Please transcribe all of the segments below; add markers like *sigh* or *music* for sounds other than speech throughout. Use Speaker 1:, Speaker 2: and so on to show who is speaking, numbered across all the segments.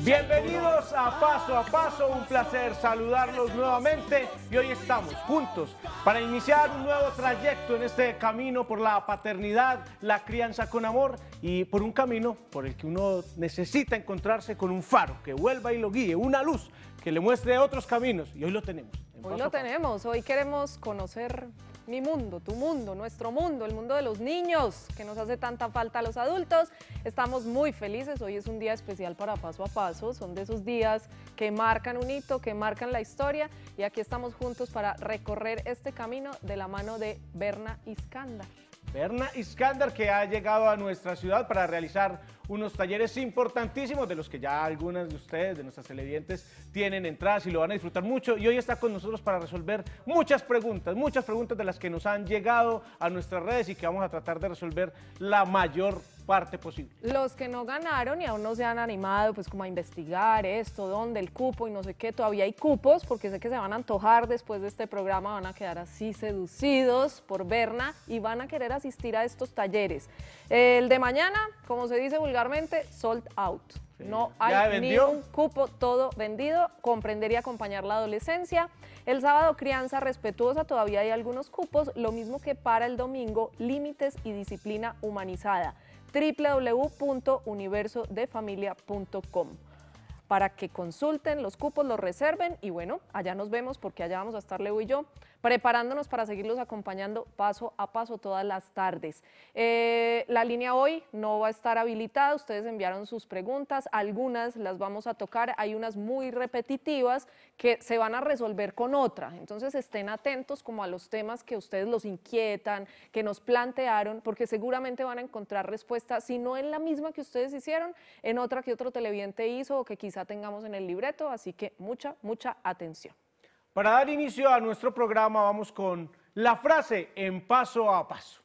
Speaker 1: Bienvenidos a Paso a Paso, un placer saludarlos nuevamente y hoy estamos juntos para iniciar un nuevo trayecto en este camino por la paternidad, la crianza con amor y por un camino por el que uno necesita encontrarse con un faro que vuelva y lo guíe, una luz que le muestre otros caminos y hoy lo tenemos. Hoy lo
Speaker 2: tenemos, hoy queremos conocer mi mundo, tu mundo, nuestro mundo, el mundo de los niños, que nos hace tanta falta a los adultos. Estamos muy felices, hoy es un día especial para Paso a Paso, son de esos días que marcan un hito, que marcan la historia y aquí estamos juntos para recorrer este camino de la mano de Berna Iskander.
Speaker 1: Berna Iskander, que ha llegado a nuestra ciudad para realizar unos talleres importantísimos de los que ya algunas de ustedes, de nuestras televidentes, tienen entradas y lo van a disfrutar mucho. Y hoy está con nosotros para resolver muchas preguntas, muchas preguntas de las que nos han llegado a nuestras redes y que vamos a tratar de resolver la mayor parte posible.
Speaker 2: Los que no ganaron y aún no se han animado pues como a investigar esto, dónde, el cupo y no sé qué, todavía hay cupos porque sé que se van a antojar después de este programa, van a quedar así seducidos por Berna y van a querer asistir a estos talleres. El de mañana, como se dice vulgarmente, sold out. No hay ni un cupo, todo vendido. Comprender y acompañar la adolescencia. El sábado, crianza respetuosa, todavía hay algunos cupos. Lo mismo que para el domingo, límites y disciplina humanizada. www.universodefamilia.com para que consulten los cupos, los reserven y bueno, allá nos vemos porque allá vamos a estar Leo y yo preparándonos para seguirlos acompañando paso a paso todas las tardes. Eh, la línea hoy no va a estar habilitada, ustedes enviaron sus preguntas, algunas las vamos a tocar, hay unas muy repetitivas que se van a resolver con otra, entonces estén atentos como a los temas que ustedes los inquietan, que nos plantearon, porque seguramente van a encontrar respuesta, si no en la misma que ustedes hicieron, en otra que otro televidente hizo o que quizá tengamos en el libreto, así que mucha, mucha atención.
Speaker 1: Para dar inicio a nuestro programa vamos con la frase en paso a paso,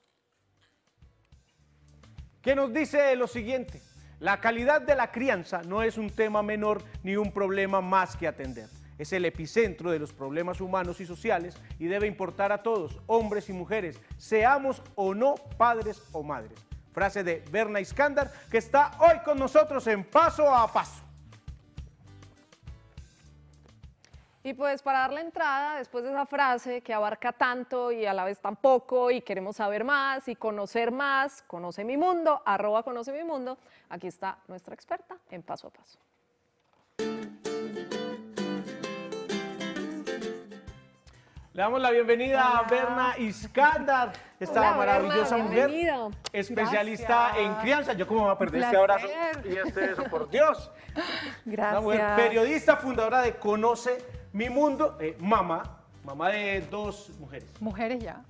Speaker 1: que nos dice lo siguiente, la calidad de la crianza no es un tema menor ni un problema más que atender. Es el epicentro de los problemas humanos y sociales y debe importar a todos, hombres y mujeres, seamos o no padres o madres. Frase de Berna Iskandar que está hoy con nosotros en
Speaker 2: paso a paso. Y pues para dar la entrada, después de esa frase que abarca tanto y a la vez tan poco y queremos saber más y conocer más, conoce mi mundo, arroba conoce mi mundo, aquí está nuestra experta en paso a paso.
Speaker 1: Le damos la bienvenida a Berna Iskandar, esta maravillosa mujer, especialista en crianza. Yo como me voy a perder este abrazo y este eso, por Dios.
Speaker 3: Gracias. Una mujer
Speaker 1: periodista, fundadora de Conoce mi mundo, eh, mamá, mamá de dos mujeres.
Speaker 3: Mujeres ya,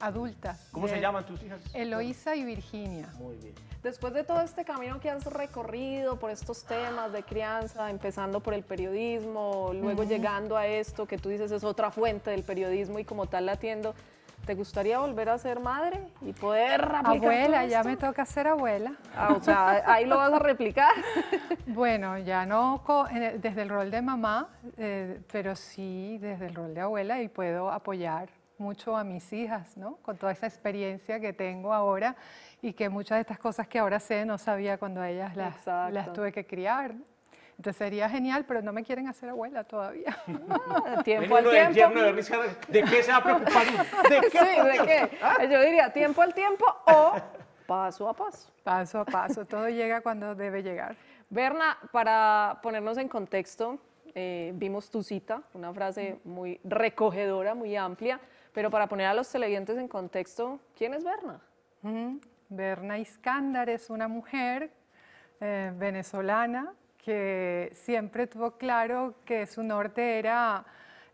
Speaker 3: adultas. ¿Cómo se llaman tus hijas? Eloísa y Virginia. Muy bien. Después de todo este camino que has recorrido por
Speaker 2: estos temas de crianza, empezando por el periodismo, luego llegando a esto que tú dices es otra fuente del periodismo y como tal la atiendo, ¿Te gustaría volver a ser madre y
Speaker 3: poder Abuela, ya me toca ser abuela. Ah, o sea, ahí lo vas a replicar. *laughs* bueno, ya no eh, desde el rol de mamá, eh, pero sí desde el rol de abuela y puedo apoyar mucho a mis hijas, ¿no? Con toda esa experiencia que tengo ahora y que muchas de estas cosas que ahora sé no sabía cuando ellas las, las tuve que criar. Entonces sería genial, pero no me quieren hacer abuela todavía.
Speaker 2: *laughs*
Speaker 3: tiempo al tiempo. de, qué se va a preocupar?
Speaker 1: ¿De
Speaker 2: *laughs* qué? ¿Ah?
Speaker 3: Yo diría tiempo al tiempo o *laughs* paso a paso. Paso a paso, todo llega cuando debe llegar.
Speaker 2: Berna, para ponernos en contexto, eh, vimos tu cita, una frase muy recogedora, muy amplia, pero para poner a los televidentes en contexto, ¿quién es Berna?
Speaker 3: Berna Iskandar es una mujer eh, venezolana que siempre tuvo claro que su norte era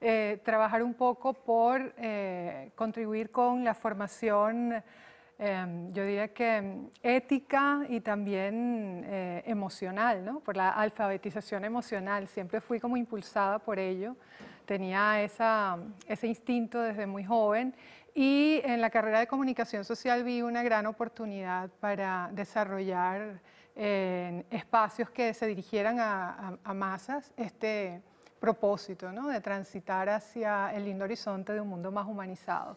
Speaker 3: eh, trabajar un poco por eh, contribuir con la formación, em, yo diría que ética y también eh, emocional, ¿no? por la alfabetización emocional. Siempre fui como impulsada por ello, tenía ese instinto desde muy joven y en la carrera de comunicación social vi una gran oportunidad para desarrollar en espacios que se dirigieran a, masas este propósito de transitar hacia el lindo horizonte de un mundo más humanizado.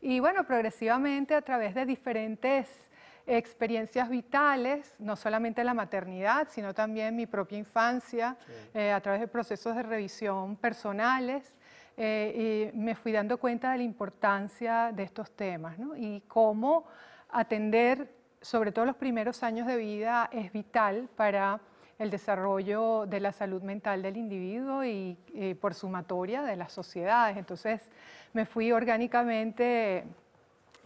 Speaker 3: Y bueno, progresivamente a través de diferentes experiencias vitales, no solamente la maternidad, sino también mi propia infancia, eh, a través de procesos de revisión personales, eh, y me fui dando cuenta de la importancia de estos temas y cómo atender sobre todo los primeros años de vida, es vital para el desarrollo de la salud mental del individuo y, eh, por sumatoria de las sociedades. Entonces me fui orgánicamente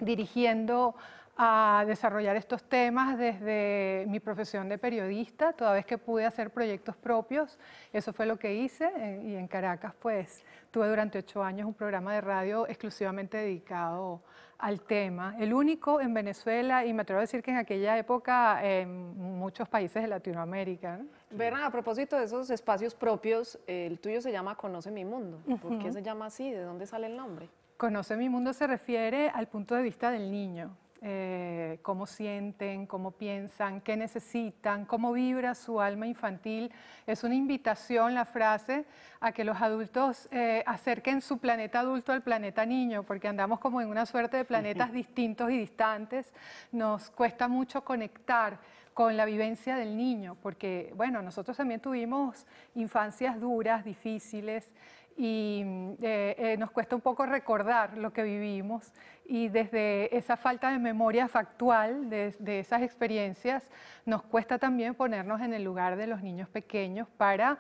Speaker 3: dirigiendo a desarrollar estos temas desde mi profesión de periodista, toda vez que pude hacer proyectos propios, eso fue lo que hice eh, y en Caracas pues tuve durante ocho años un programa de radio exclusivamente dedicado al tema, el único en Venezuela y me atrevo a decir que en aquella época en muchos países de Latinoamérica.
Speaker 2: ¿no? a propósito de esos espacios propios, el tuyo se llama Conoce mi mundo, ¿por qué se llama así? ¿De dónde sale el nombre?
Speaker 3: Conoce mi mundo se refiere al punto de vista del niño, eh, cómo sienten, cómo piensan, qué necesitan, cómo vibra su alma infantil. Es una invitación la frase a que los adultos eh, acerquen su planeta adulto al planeta niño, porque andamos como en una suerte de planetas distintos y distantes. Nos cuesta mucho conectar con la vivencia del niño, porque bueno, nosotros también tuvimos infancias duras, difíciles y mm, eh, eh, nos cuesta un poco recordar lo que vivimos y desde esa falta de memoria factual de, esas experiencias nos cuesta también ponernos en el lugar de los niños pequeños para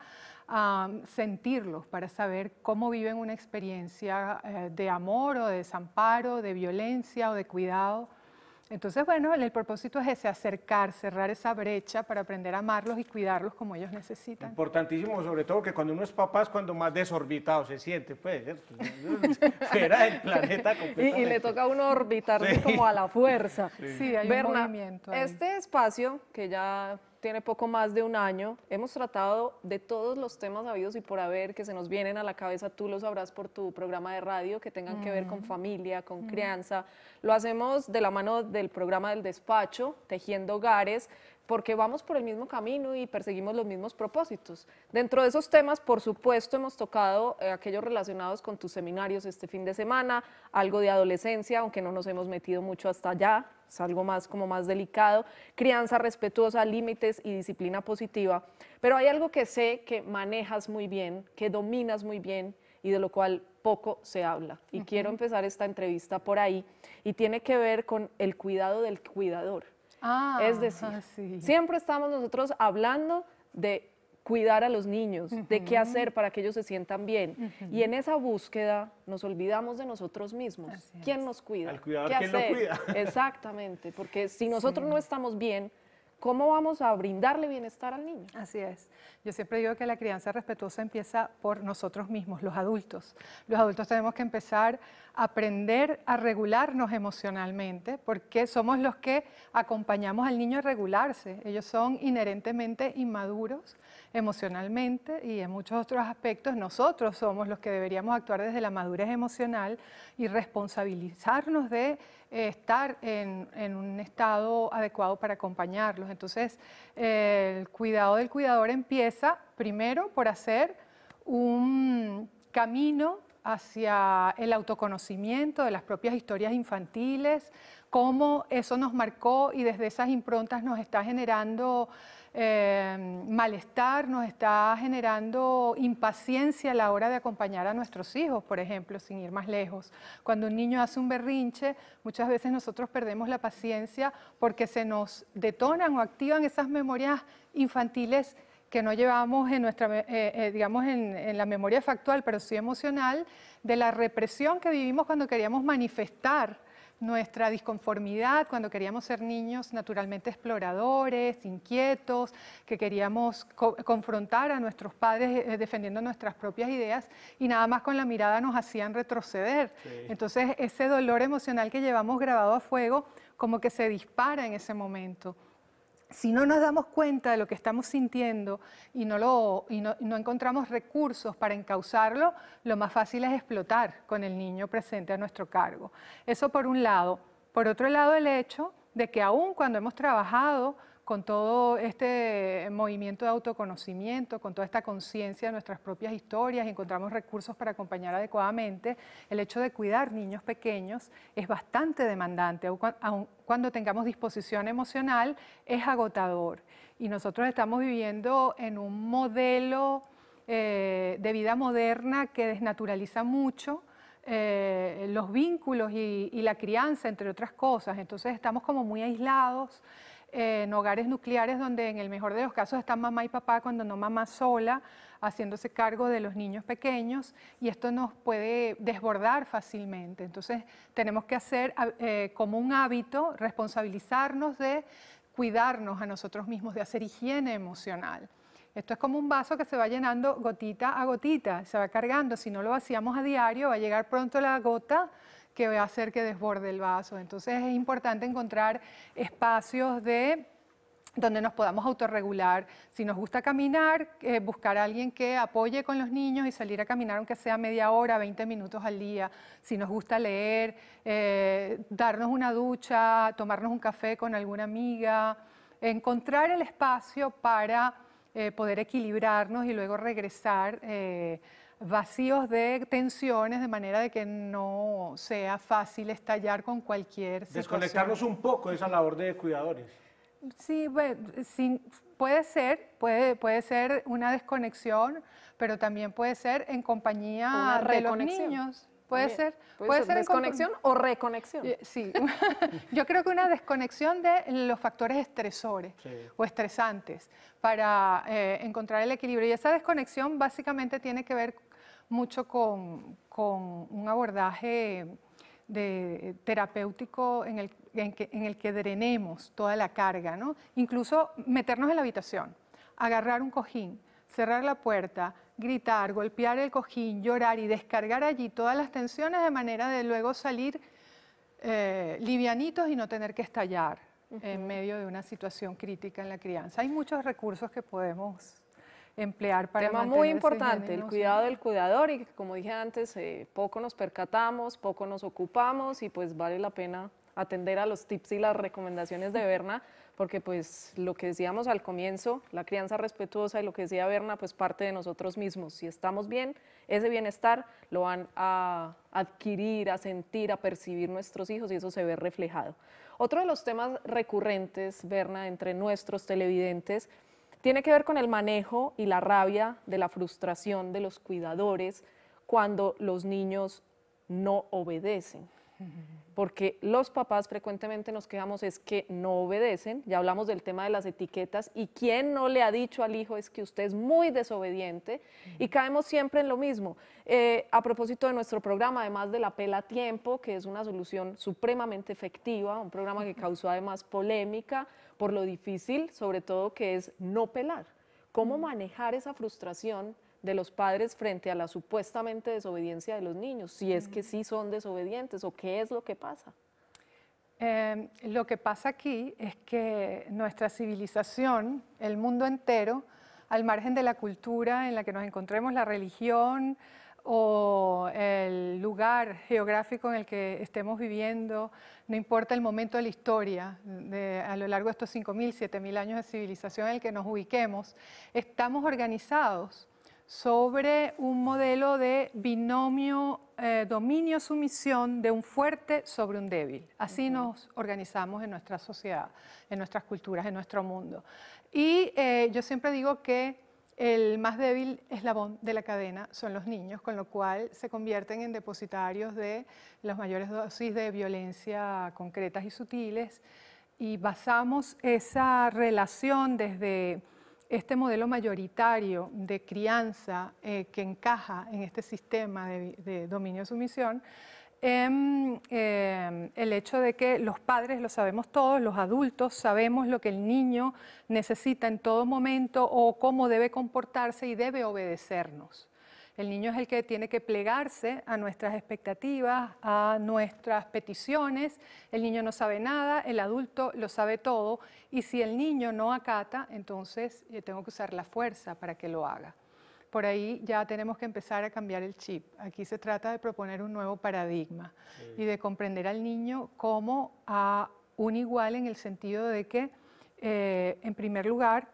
Speaker 3: sentirlos, para saber cómo viven una experiencia eh, de amor o de desamparo, de violencia o de cuidado. Entonces, bueno, el propósito es ese, acercar, cerrar esa brecha para aprender a amarlos y cuidarlos como ellos necesitan.
Speaker 1: Importantísimo, sobre todo que cuando uno es papá es cuando más desorbitado se siente, pues,
Speaker 2: *laughs* fuera el planeta completamente. Y, le
Speaker 3: toca a uno orbitar como a la fuerza.
Speaker 2: Sí, hay un movimiento. Este espacio que ya tiene poco más de un año. Hemos tratado de todos los temas habidos y por haber que se nos vienen a la cabeza, tú lo sabrás por tu programa de radio, que tengan que ver con mm. familia, con mm. crianza. Lo hacemos de la mano del programa del despacho, Tejiendo Hogares, porque vamos por el mismo camino y perseguimos los mismos propósitos. Dentro de esos temas, por supuesto, hemos tocado eh, aquellos relacionados con tus seminarios este fin de semana, algo de adolescencia, aunque no nos hemos metido mucho hasta allá, es algo más como más delicado, crianza respetuosa, límites y disciplina positiva, pero hay algo que sé que manejas muy bien, que dominas muy bien y de lo cual poco se habla. Y quiero empezar esta entrevista por ahí y tiene que ver con el cuidado del cuidador.
Speaker 3: Ah, es decir, *laughs*
Speaker 2: siempre estamos nosotros hablando de cuidar a los niños, de qué hacer para que ellos se sientan bien. Y en esa búsqueda nos olvidamos de nosotros mismos. ¿Quién nos cuida? ¿Qué hacer? *laughs* Exactamente,
Speaker 3: porque si nosotros no estamos bien, ¿Cómo vamos a brindarle bienestar al niño? Así es. Yo siempre digo que la crianza respetuosa empieza por nosotros mismos, los adultos. Los adultos tenemos que empezar a aprender a regularnos emocionalmente, porque somos los que acompañamos al niño a regularse. Ellos son inherentemente inmaduros emocionalmente y en muchos otros aspectos nosotros somos los que deberíamos actuar desde la madurez emocional y responsabilizarnos de eh, estar en, un estado adecuado para acompañarlos. Entonces, el cuidado del cuidador empieza primero por hacer un camino hacia el autoconocimiento de las propias historias infantiles, cómo eso nos marcó y desde esas improntas nos está generando eh, malestar, nos está generando impaciencia a la hora de acompañar a nuestros hijos, por ejemplo, sin ir más lejos. Cuando un niño hace un berrinche, muchas veces nosotros perdemos la paciencia porque se nos detonan o activan esas memorias infantiles que no llevamos en nuestra, eh, eh, digamos, en, la memoria factual, pero sí emocional, de la represión que vivimos cuando queríamos manifestar nuestra disconformidad cuando queríamos ser niños naturalmente exploradores, inquietos, que queríamos confrontar a nuestros padres eh, eh, defendiendo nuestras propias ideas y nada más con la mirada nos hacían retroceder. Entonces ese dolor emocional que llevamos grabado a fuego como que se dispara en ese momento si no nos damos cuenta de lo que estamos sintiendo y no, encontramos recursos para encauzarlo, lo más fácil es explotar con el niño presente a nuestro cargo. Eso por un lado. Por otro lado, el hecho de que aún cuando hemos trabajado con todo este movimiento de autoconocimiento, con toda esta conciencia de nuestras propias historias, encontramos recursos para acompañar adecuadamente, el hecho de cuidar niños pequeños es bastante demandante, aun cuando tengamos disposición emocional, es agotador. Y nosotros estamos viviendo en un modelo eh, de vida moderna que desnaturaliza mucho. Eh, los vínculos y la crianza, entre otras cosas. Entonces estamos como muy aislados, en hogares nucleares donde en el mejor de los casos están mamá y papá cuando no mamá sola, haciéndose cargo de los niños pequeños y esto nos puede desbordar fácilmente. Entonces tenemos que hacer ah, eh, como un hábito responsabilizarnos de cuidarnos a nosotros mismos, de hacer higiene emocional. Esto es como un vaso que se va llenando gotita a gotita, se va cargando. Si no lo vaciamos a diario, va a llegar pronto la gota que va a hacer que desborde el vaso. Entonces es importante encontrar espacios de donde nos podamos autorregular. Si nos gusta caminar, eh, buscar a alguien que apoye con los niños y salir a caminar, aunque sea media hora, 20 minutos al día. Si nos gusta leer, eh, darnos una ducha, tomarnos un café con alguna amiga, encontrar el espacio para eh, poder equilibrarnos y luego regresar vacíos de tensiones de manera de que no sea fácil estallar con cualquier situación. Desconectarnos un
Speaker 1: poco de esa labor de cuidadores.
Speaker 3: Sí, puede ser, puede, puede ser una desconexión, pero también puede ser en compañía de los niños. Puede ser. Puede, ser, desconexión o reconexión. Eh, sí. *laughs* Yo creo que una desconexión de los factores estresores o estresantes para eh, encontrar el equilibrio. Y esa desconexión básicamente tiene que ver mucho con, un abordaje de, terapéutico en el, que, en el que drenemos toda la carga, ¿no? Incluso meternos en la habitación, agarrar un cojín, cerrar la puerta, gritar, golpear el cojín, llorar y descargar allí todas las tensiones de manera de luego salir eh, livianitos y no tener que estallar en medio de una situación crítica en la crianza. Hay muchos recursos que podemos emplear para tema muy importante el cuidado del cuidador y como dije antes eh,
Speaker 2: poco nos percatamos poco nos ocupamos y pues vale la pena atender a los tips y las recomendaciones de Berna, porque pues lo que decíamos al comienzo, la crianza respetuosa y lo que decía Berna, pues parte de nosotros mismos. Si estamos bien, ese bienestar lo van a adquirir, a sentir, a percibir nuestros hijos y eso se ve reflejado. Otro de los temas recurrentes, Berna, entre nuestros televidentes, tiene que ver con el manejo y la rabia de la frustración de los cuidadores cuando los niños no obedecen porque los papás frecuentemente nos quejamos es que no obedecen, ya hablamos del tema de las etiquetas, y quien no le ha dicho al hijo es que usted es muy desobediente, y caemos siempre en lo mismo. Eh, a propósito de nuestro programa, además de la a tiempo, que es una solución supremamente efectiva, un programa que causó además polémica por lo difícil, sobre todo que es no pelar. ¿Cómo manejar esa frustración de los padres frente a la supuestamente desobediencia de los niños,
Speaker 3: si es que sí son desobedientes o qué es lo que pasa. Em, lo que pasa aquí es que nuestra civilización, el mundo entero, al margen de la cultura en la que nos encontremos, la religión o el lugar geográfico en el que estemos viviendo, no importa el momento de la historia, a lo largo de estos 5.000, 7.000 años de civilización en el que nos ubiquemos, estamos organizados sobre un modelo de binomio eh, dominio-sumisión de un fuerte sobre un débil. Así nos organizamos en nuestra sociedad, en nuestras culturas, en nuestro mundo. Y eh, yo siempre digo que el más débil eslabón de la cadena son los niños, con lo cual se convierten en depositarios de las mayores dosis de violencia concretas y sutiles. Y basamos esa relación desde este modelo mayoritario de crianza eh, que encaja en este sistema de, de dominio-sumisión, en, em, em, el hecho de que los padres lo sabemos todos, los adultos sabemos lo que el niño necesita en todo momento o cómo debe comportarse y debe obedecernos. El niño es el que tiene que plegarse a nuestras expectativas, a nuestras peticiones. El niño no sabe nada, el adulto lo sabe todo y si el niño no acata, entonces yo eh, tengo que usar la fuerza para que lo haga. Por ahí ya tenemos que empezar a cambiar el chip. Aquí se trata de proponer un nuevo paradigma y de comprender al niño como a un igual en el sentido de que, eh, en primer lugar,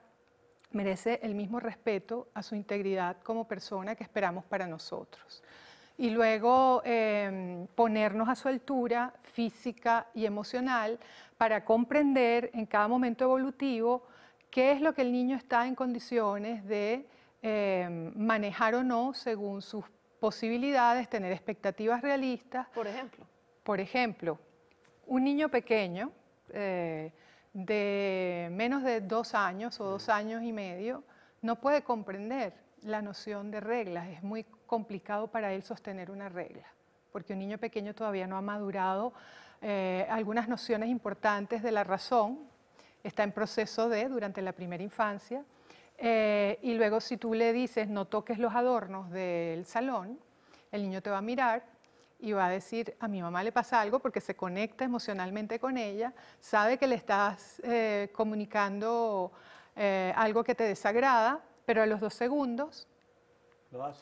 Speaker 3: merece el mismo respeto a su integridad como persona que esperamos para nosotros. Y luego em, ponernos a su altura física y emocional para comprender en cada momento evolutivo qué es lo que el niño está en condiciones de em, manejar o no según sus posibilidades, tener expectativas realistas. Por ejemplo. Por ejemplo, un niño pequeño eh, de menos de dos años o dos años y medio no puede comprender la noción de reglas. Es muy complicado para él sostener una regla, porque un niño pequeño todavía no ha madurado eh, algunas nociones importantes de la razón, está en proceso de durante la primera infancia. Eh, y luego si tú le dices no toques los adornos del salón, el niño te va a mirar y va a decir, a mi mamá le pasa algo porque se conecta emocionalmente con ella, sabe que le estás eh, comunicando eh, algo que te desagrada, pero a los dos segundos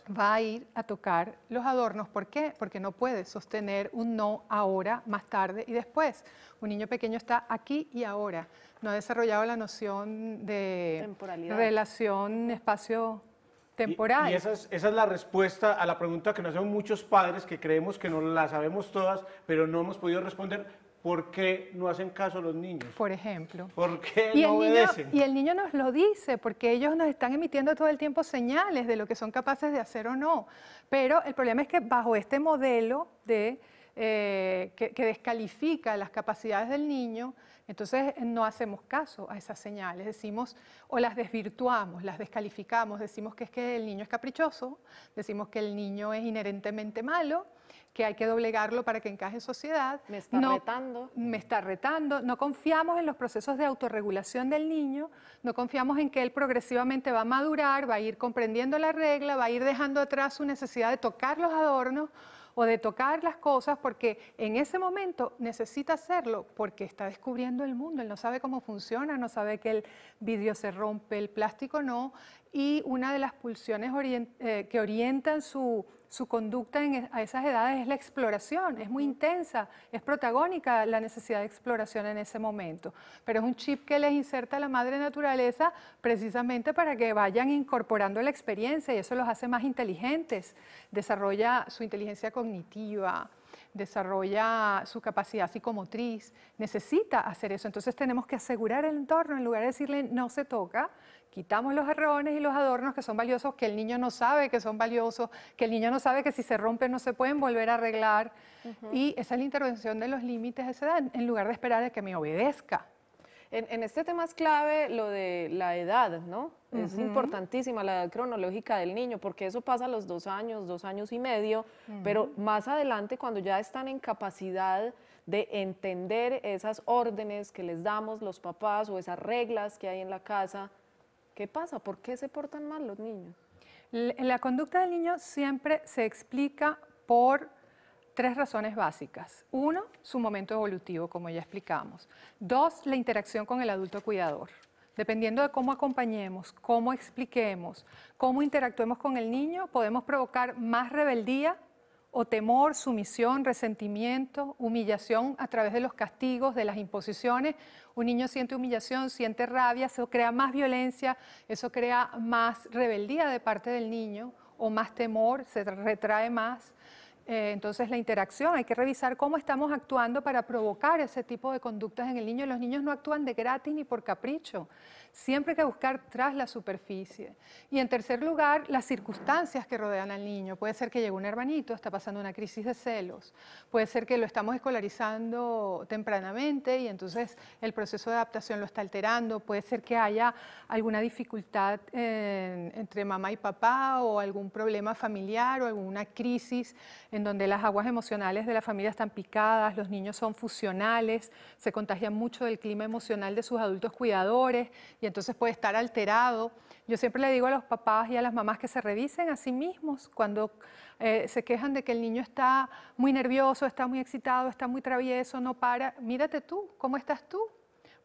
Speaker 3: va a ir a tocar los adornos. ¿Por qué? Porque no puede sostener un no ahora, más tarde y después. Un niño pequeño está aquí y ahora. No ha desarrollado la noción de relación espacio y, esa,
Speaker 1: es, la respuesta a la pregunta que nos hacen muchos padres que creemos que no la sabemos todas, pero no hemos podido responder. ¿Por qué no hacen caso a los
Speaker 3: niños? Por ejemplo.
Speaker 1: ¿Por qué no obedecen? y
Speaker 3: el niño nos lo dice, porque ellos nos están emitiendo todo el tiempo señales de lo que son capaces de hacer o no. Pero el problema es que bajo este modelo de, eh, que descalifica las capacidades del niño, entonces no hacemos caso a esas señales, decimos o las desvirtuamos, las descalificamos, decimos que es que el niño es caprichoso, decimos que el niño es inherentemente malo, que hay que doblegarlo para que encaje en sociedad. Me está retando. Me está retando. No confiamos en los procesos de autorregulación del niño, no confiamos en que él progresivamente va a madurar, va a ir comprendiendo la regla, va a ir dejando atrás su necesidad de tocar los adornos o de tocar las cosas porque en ese momento necesita hacerlo porque está descubriendo el mundo, él no sabe cómo funciona, no sabe que el vidrio se rompe, el plástico no, y una de las pulsiones eh, que orientan su su conducta a esas edades es la exploración, es muy intensa, es protagónica la necesidad de exploración en ese momento. Pero es un chip que les inserta la madre naturaleza precisamente para que vayan incorporando la experiencia y eso los hace más inteligentes, desarrolla su inteligencia cognitiva, desarrolla su capacidad psicomotriz, necesita hacer eso. Entonces tenemos que asegurar el entorno en lugar de decirle no se toca, quitamos los errores y los adornos que son valiosos, que el niño no sabe que son valiosos, que el niño no sabe que si se rompen no se pueden volver a arreglar. Y esa es la intervención de los límites de esa edad, en lugar de esperar a que me obedezca. En, este tema es clave lo de la edad, ¿no? Es importantísima
Speaker 2: la edad cronológica del niño, porque eso pasa a los dos años, dos años y medio, pero más adelante cuando ya están en capacidad de entender esas órdenes que les damos los papás o esas reglas que hay en la casa, ¿qué pasa? ¿Por qué se portan mal los niños?
Speaker 3: La conducta del niño siempre se explica por Tres razones básicas. Uno, su momento evolutivo, como ya explicamos. Dos, la interacción con el adulto cuidador. Dependiendo de cómo acompañemos, cómo expliquemos, cómo interactuemos con el niño, podemos provocar más rebeldía o temor, sumisión, resentimiento, humillación a través de los castigos, de las imposiciones. Un niño siente humillación, siente rabia, eso crea más violencia, eso crea más rebeldía de parte del niño o más temor, se retrae más. Eh, entonces la interacción, hay que revisar cómo estamos actuando para provocar ese tipo de conductas en el niño. Los niños no actúan de gratis ni por capricho, Siempre hay que buscar tras la superficie. Y en tercer lugar, las circunstancias que rodean al niño. Puede ser que llegue un hermanito, está pasando una crisis de celos. Puede ser que lo estamos escolarizando tempranamente y entonces el proceso de adaptación lo está alterando. Puede ser que haya alguna dificultad eh, entre mamá y papá o algún problema familiar o alguna crisis en donde las aguas emocionales de la familia están picadas, los niños son fusionales, se contagian mucho del clima emocional de sus adultos cuidadores y entonces puede estar alterado. Yo siempre le digo a los papás y a las mamás que se revisen a sí mismos cuando eh, se quejan de que el niño está muy nervioso, está muy excitado, está muy travieso, no para. Mírate tú, ¿cómo estás tú?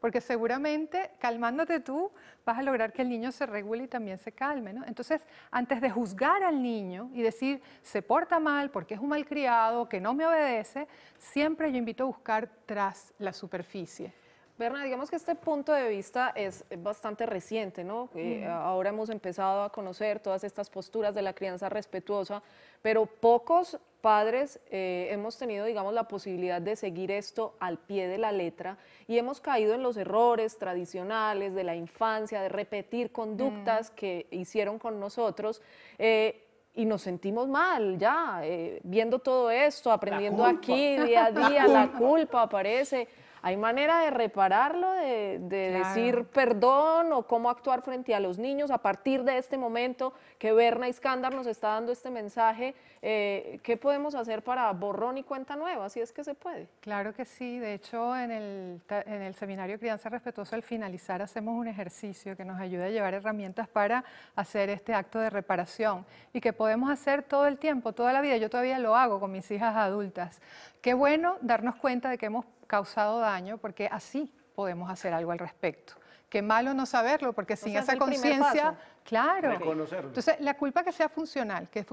Speaker 3: Porque seguramente calmándote tú vas a lograr que el niño se regule y también se calme. Entonces, antes de juzgar al niño y decir se porta mal porque es un malcriado, que no me obedece, siempre yo invito a buscar tras la superficie Berna, digamos que este punto de vista es bastante reciente, ¿no? Eh, ahora hemos empezado
Speaker 2: a conocer todas estas posturas de la crianza respetuosa, pero pocos padres eh, hemos tenido, digamos, la posibilidad de seguir esto al pie de la letra y hemos caído en los errores tradicionales de la infancia, de repetir conductas que hicieron con nosotros. Eh, y nos sentimos mal ya, viendo todo esto, aprendiendo aquí día a *laughs* día, la culpa aparece. ¿Hay manera de repararlo, de, decir perdón o cómo actuar frente a los niños a partir de este momento que Berna Iskandar nos está dando este mensaje? Eh, ¿Qué podemos hacer para borrón y cuenta nueva, si es que se puede?
Speaker 3: Claro que sí. De hecho, en el, en el seminario Crianza Respetuosa, al finalizar, hacemos un ejercicio que nos ayuda a llevar herramientas para hacer este acto de reparación y que podemos hacer todo el tiempo, toda la vida. Yo todavía lo hago con mis hijas adultas. Qué bueno darnos cuenta de que hemos causado daño porque así podemos hacer algo al respecto. Qué malo no saberlo porque sin esa conciencia, claro. Reconocerlo. Entonces, la culpa que sea funcional, que,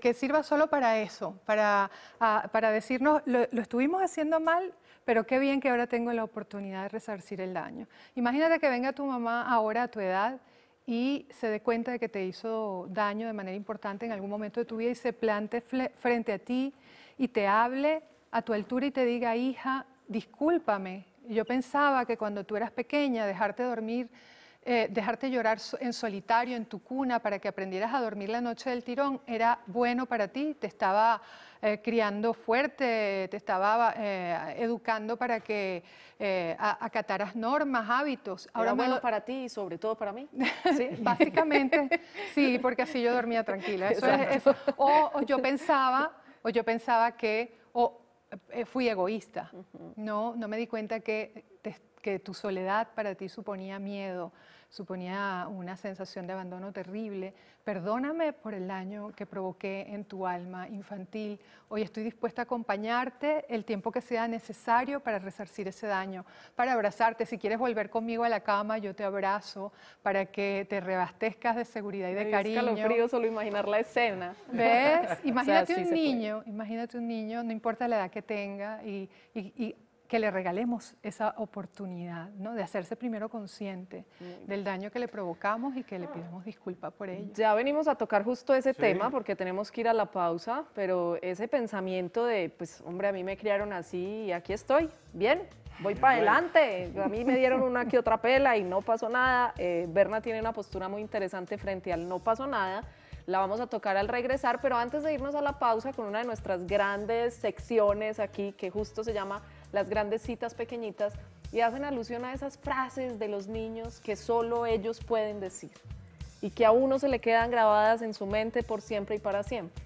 Speaker 3: que, sirva solo para eso, para, para decirnos, lo, lo estuvimos haciendo mal, pero qué bien que ahora tengo la oportunidad de resarcir el daño. Imagínate que venga tu mamá ahora a tu edad y se dé cuenta de que te hizo daño de manera importante en algún momento de tu vida y se plante frente a ti y te hable a tu altura y te diga, hija, discúlpame. Yo pensaba que cuando tú eras pequeña, dejarte dormir, eh, dejarte llorar en solitario en tu cuna para que aprendieras a dormir la noche del tirón era bueno para ti, te estaba eh, criando fuerte, te estaba eh, educando para que acataras normas, hábitos. Ahora era bueno para ti y sobre todo para mí. *laughs* ¿Sí? Básicamente, *laughs* sí, porque así yo dormía tranquila. O, yo pensaba, o yo pensaba que, eh, fui egoísta, ¿no? No me di cuenta que, que tu soledad para ti suponía miedo, suponía una sensación de abandono terrible. Perdóname por el daño que provoqué en tu alma infantil. Hoy estoy dispuesta a acompañarte el tiempo que sea necesario para resarcir ese daño, para abrazarte. Si quieres volver conmigo a la cama, yo te abrazo para que te rebastezcas de seguridad y de Me cariño. calofrío solo imaginar la escena. ¿Ves? *laughs* Imagínate un niño, imagínate un niño, no importa la edad que tenga y que le regalemos esa oportunidad ¿no? de hacerse primero consciente mm. del daño que le provocamos y que le pidamos disculpa por ello.
Speaker 2: Ya venimos a tocar justo ese tema
Speaker 3: porque tenemos que ir a la pausa, pero ese pensamiento
Speaker 2: de, pues hombre, a mí me criaron así y aquí estoy, bien, voy para adelante. A mí me dieron una que otra pela y no pasó nada. Eh, Berna tiene una postura muy interesante frente al no pasó nada. La vamos a tocar al regresar, pero antes de irnos a la pausa con una de nuestras grandes secciones aquí que justo se llama las grandes citas pequeñitas, y hacen alusión a esas frases de los niños que solo ellos pueden decir y que a uno se le quedan grabadas en su mente por siempre y para siempre.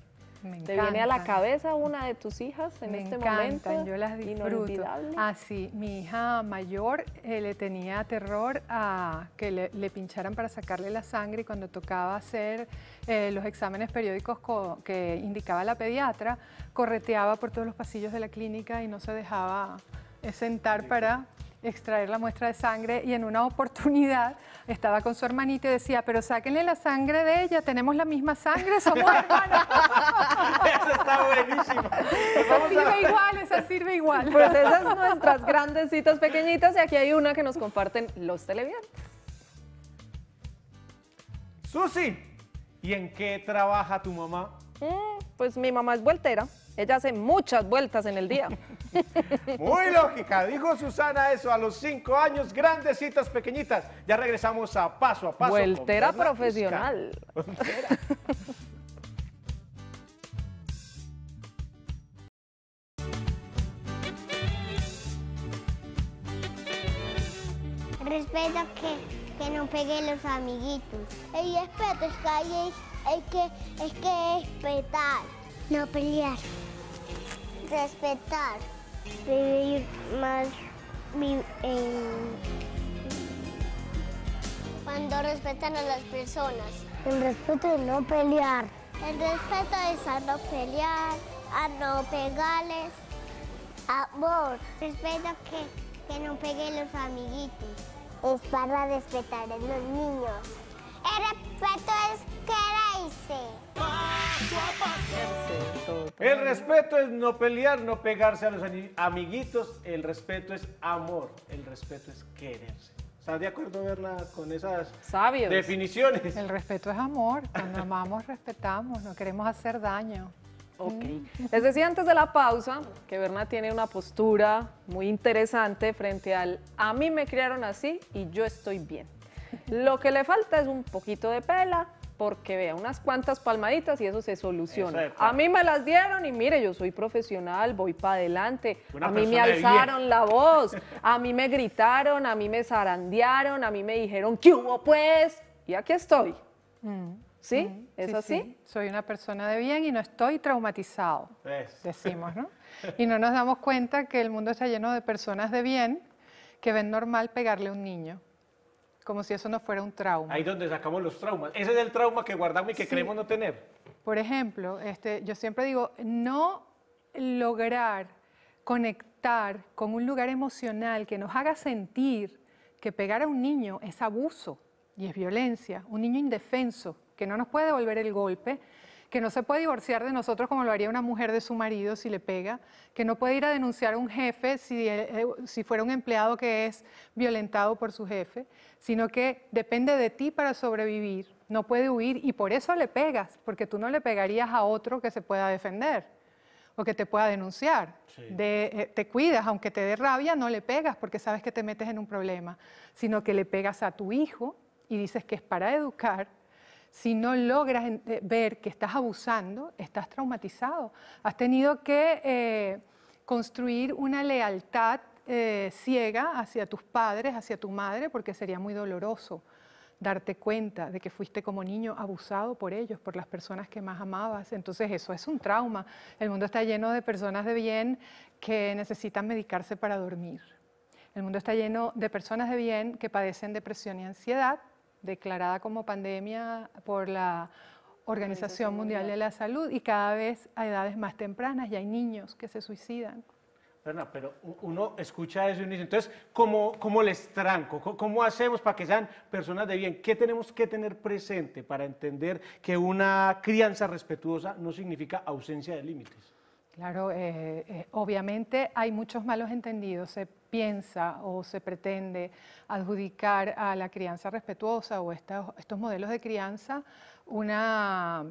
Speaker 2: ¿Te viene a la cabeza una de
Speaker 3: tus hijas en Me este encantan. Yo las disfruto. Así, ah, mi hija mayor eh, le tenía terror a que le, pincharan para sacarle la sangre y cuando tocaba hacer eh, los exámenes periódicos que indicaba la pediatra, correteaba por todos los pasillos de la clínica y no se dejaba eh, sentar para extraer la muestra de sangre y en una oportunidad estaba con su hermanita y decía, pero sáquenle la sangre de ella, tenemos la misma sangre, somos *laughs* hermanos. Eso está buenísimo. Esa sirve igual, esa sirve igual. Pues esas son nuestras grandecitas pequeñitas y aquí hay
Speaker 2: una que nos comparten los televidentes. Susi,
Speaker 1: ¿y en qué trabaja tu mamá?
Speaker 2: Mm, pues mi mamá es vueltera. Ella hace muchas vueltas en el día. *laughs* Muy
Speaker 1: lógica, dijo Susana eso a los cinco años, grandes pequeñitas. Ya regresamos a paso a paso. Vueltera profesional. Respeto que, que no peguen los amiguitos. El respeto es que hay, es que, es que respetar, no pelear. Respetar vivir más cuando respetan a las personas. El respeto de no pelear. El respeto es a no pelear, a no pegarles. Amor, respeto que, que no peguen los amiguitos. Es para respetar a los niños. El respeto es quererse. El respeto es no pelear, no pegarse a los amiguitos. El respeto es amor. El respeto es quererse. ¿Estás de acuerdo, Berna, con esas
Speaker 3: definiciones? El respeto es amor. Cuando amamos, respetamos. No queremos hacer daño. Ok. Mm. Les decía antes de
Speaker 2: la pausa que Berna tiene una postura muy interesante frente al a mí me criaron así y yo estoy bien. Lo que le falta es un poquito de pela, porque vea, unas cuantas palmaditas y eso se soluciona. A mí me las dieron y mire, yo soy profesional, voy para adelante. a mí me alzaron la voz, a mí me gritaron, a mí me zarandearon, a mí me dijeron, ¿qué hubo pues? Y aquí estoy.
Speaker 3: Mm. ¿Sí? Mm. ¿Es sí, así? Soy una persona de bien y no estoy traumatizado, decimos, ¿no? y no nos damos cuenta que el mundo está lleno de personas de bien que ven normal pegarle a un niño como si eso no fuera un trauma.
Speaker 1: Ahí donde sacamos los traumas. Ese es el trauma que guardamos y que queremos no tener.
Speaker 3: Por ejemplo, este, yo siempre digo, no lograr conectar con un lugar emocional que nos haga sentir que pegar a un niño es abuso y es violencia, un niño indefenso que no nos puede devolver el golpe, que no se puede divorciar de nosotros como lo haría una mujer de su marido si le pega, que no puede ir a denunciar a un jefe eh, eh, si, fuera un empleado que es violentado por su jefe, sino que depende de ti para sobrevivir, no puede huir y por eso le pegas, porque tú no le pegarías a otro que se pueda defender o que te pueda denunciar. Eh, te cuidas, aunque te dé rabia, no le pegas porque sabes que te metes en un problema, sino que le pegas a tu hijo y dices que es para educar si no logras eh, ver que estás abusando, estás traumatizado. Has tenido que eh, construir una lealtad eh, ciega hacia tus padres, hacia tu madre, porque sería muy doloroso darte cuenta de que fuiste como niño abusado por ellos, por las personas que más amabas. Entonces eso es un trauma. El mundo está lleno de personas de bien que necesitan medicarse para dormir. El mundo está lleno de personas de bien que padecen depresión y ansiedad declarada como pandemia por la Organización Mundial de la Salud y cada vez a edades más tempranas y hay niños que se suicidan.
Speaker 1: Pero, pero uno escucha eso y uno dice, entonces, ¿cómo, cómo les tranco? ¿Cómo hacemos para que sean personas de bien? ¿Qué tenemos que tener presente para entender que una crianza respetuosa no significa ausencia de límites?
Speaker 3: Claro, eh, eh, obviamente hay muchos malos entendidos piensa o se pretende adjudicar a la crianza respetuosa o estos modelos de crianza una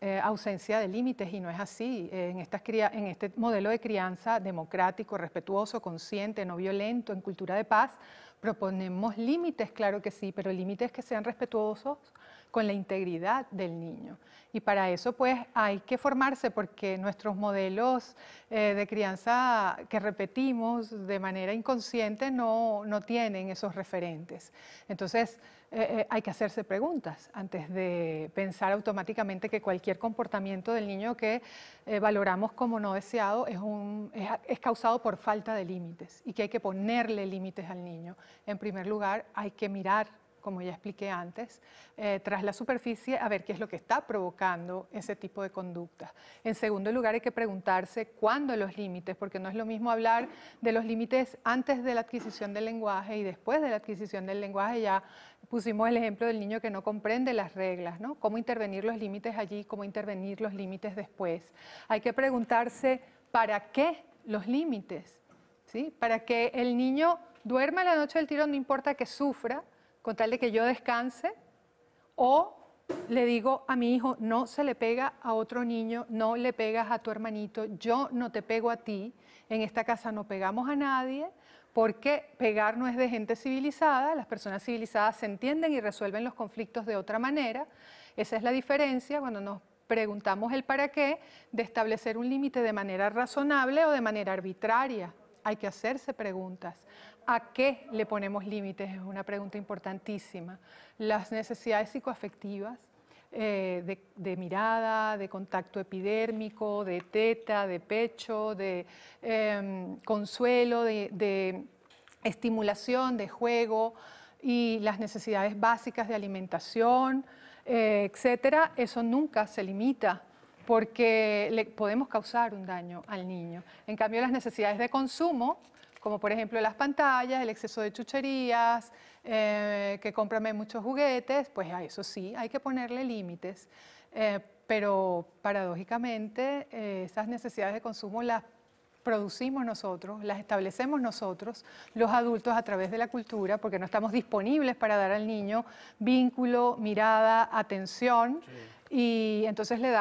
Speaker 3: eh, ausencia de límites y no es así. en, en este modelo de crianza democrático, respetuoso, consciente, no violento, en cultura de paz, proponemos límites, claro que sí, pero límites que sean respetuosos con la integridad del niño. Y para eso pues hay que formarse porque nuestros modelos eh, de crianza que repetimos de manera inconsciente no, tienen esos referentes. Entonces eh, eh, hay que hacerse preguntas antes de pensar automáticamente que cualquier comportamiento del niño que valoramos como no deseado es, un, es causado por falta de límites y que hay que ponerle límites al niño. En primer lugar hay que mirar como ya expliqué antes, eh, tras la superficie a ver qué es lo que está provocando ese tipo de conducta. En segundo lugar, hay que preguntarse cuándo los límites, porque no es lo mismo hablar de los límites antes de la adquisición del lenguaje y después de la adquisición del lenguaje. Ya pusimos el ejemplo del niño que no comprende las reglas, ¿no? Cómo intervenir los límites allí, cómo intervenir los límites después. Hay que preguntarse para qué los límites, ¿sí? Para que el niño duerma la noche del tirón, no importa que sufra, con tal de que yo descanse, o le digo a mi hijo, no se le pega a otro niño, no le pegas a tu hermanito, yo no te pego a ti, en esta casa no pegamos a nadie, porque pegar no es de gente civilizada, las personas civilizadas se entienden y resuelven los conflictos de otra manera, esa es la diferencia cuando nos preguntamos el para qué de establecer un límite de manera razonable o de manera arbitraria. Hay que hacerse preguntas, ¿A qué le ponemos límites? Es una pregunta importantísima. Las necesidades psicoafectivas, eh, de, mirada, de contacto epidérmico, de teta, de pecho, de em, consuelo, de, estimulación, de juego y las necesidades básicas de alimentación, eh, etcétera, eso nunca se limita porque le podemos causar un daño al niño. En cambio, las necesidades de consumo, como por ejemplo las pantallas, el exceso de chucherías, eh, que cómprame muchos juguetes, pues a eso sí, hay que ponerle límites. Eh, pero paradójicamente eh, esas necesidades de consumo las producimos nosotros, las establecemos nosotros, los adultos a través de la cultura, porque no estamos disponibles para dar al niño vínculo, mirada, atención. Y entonces le,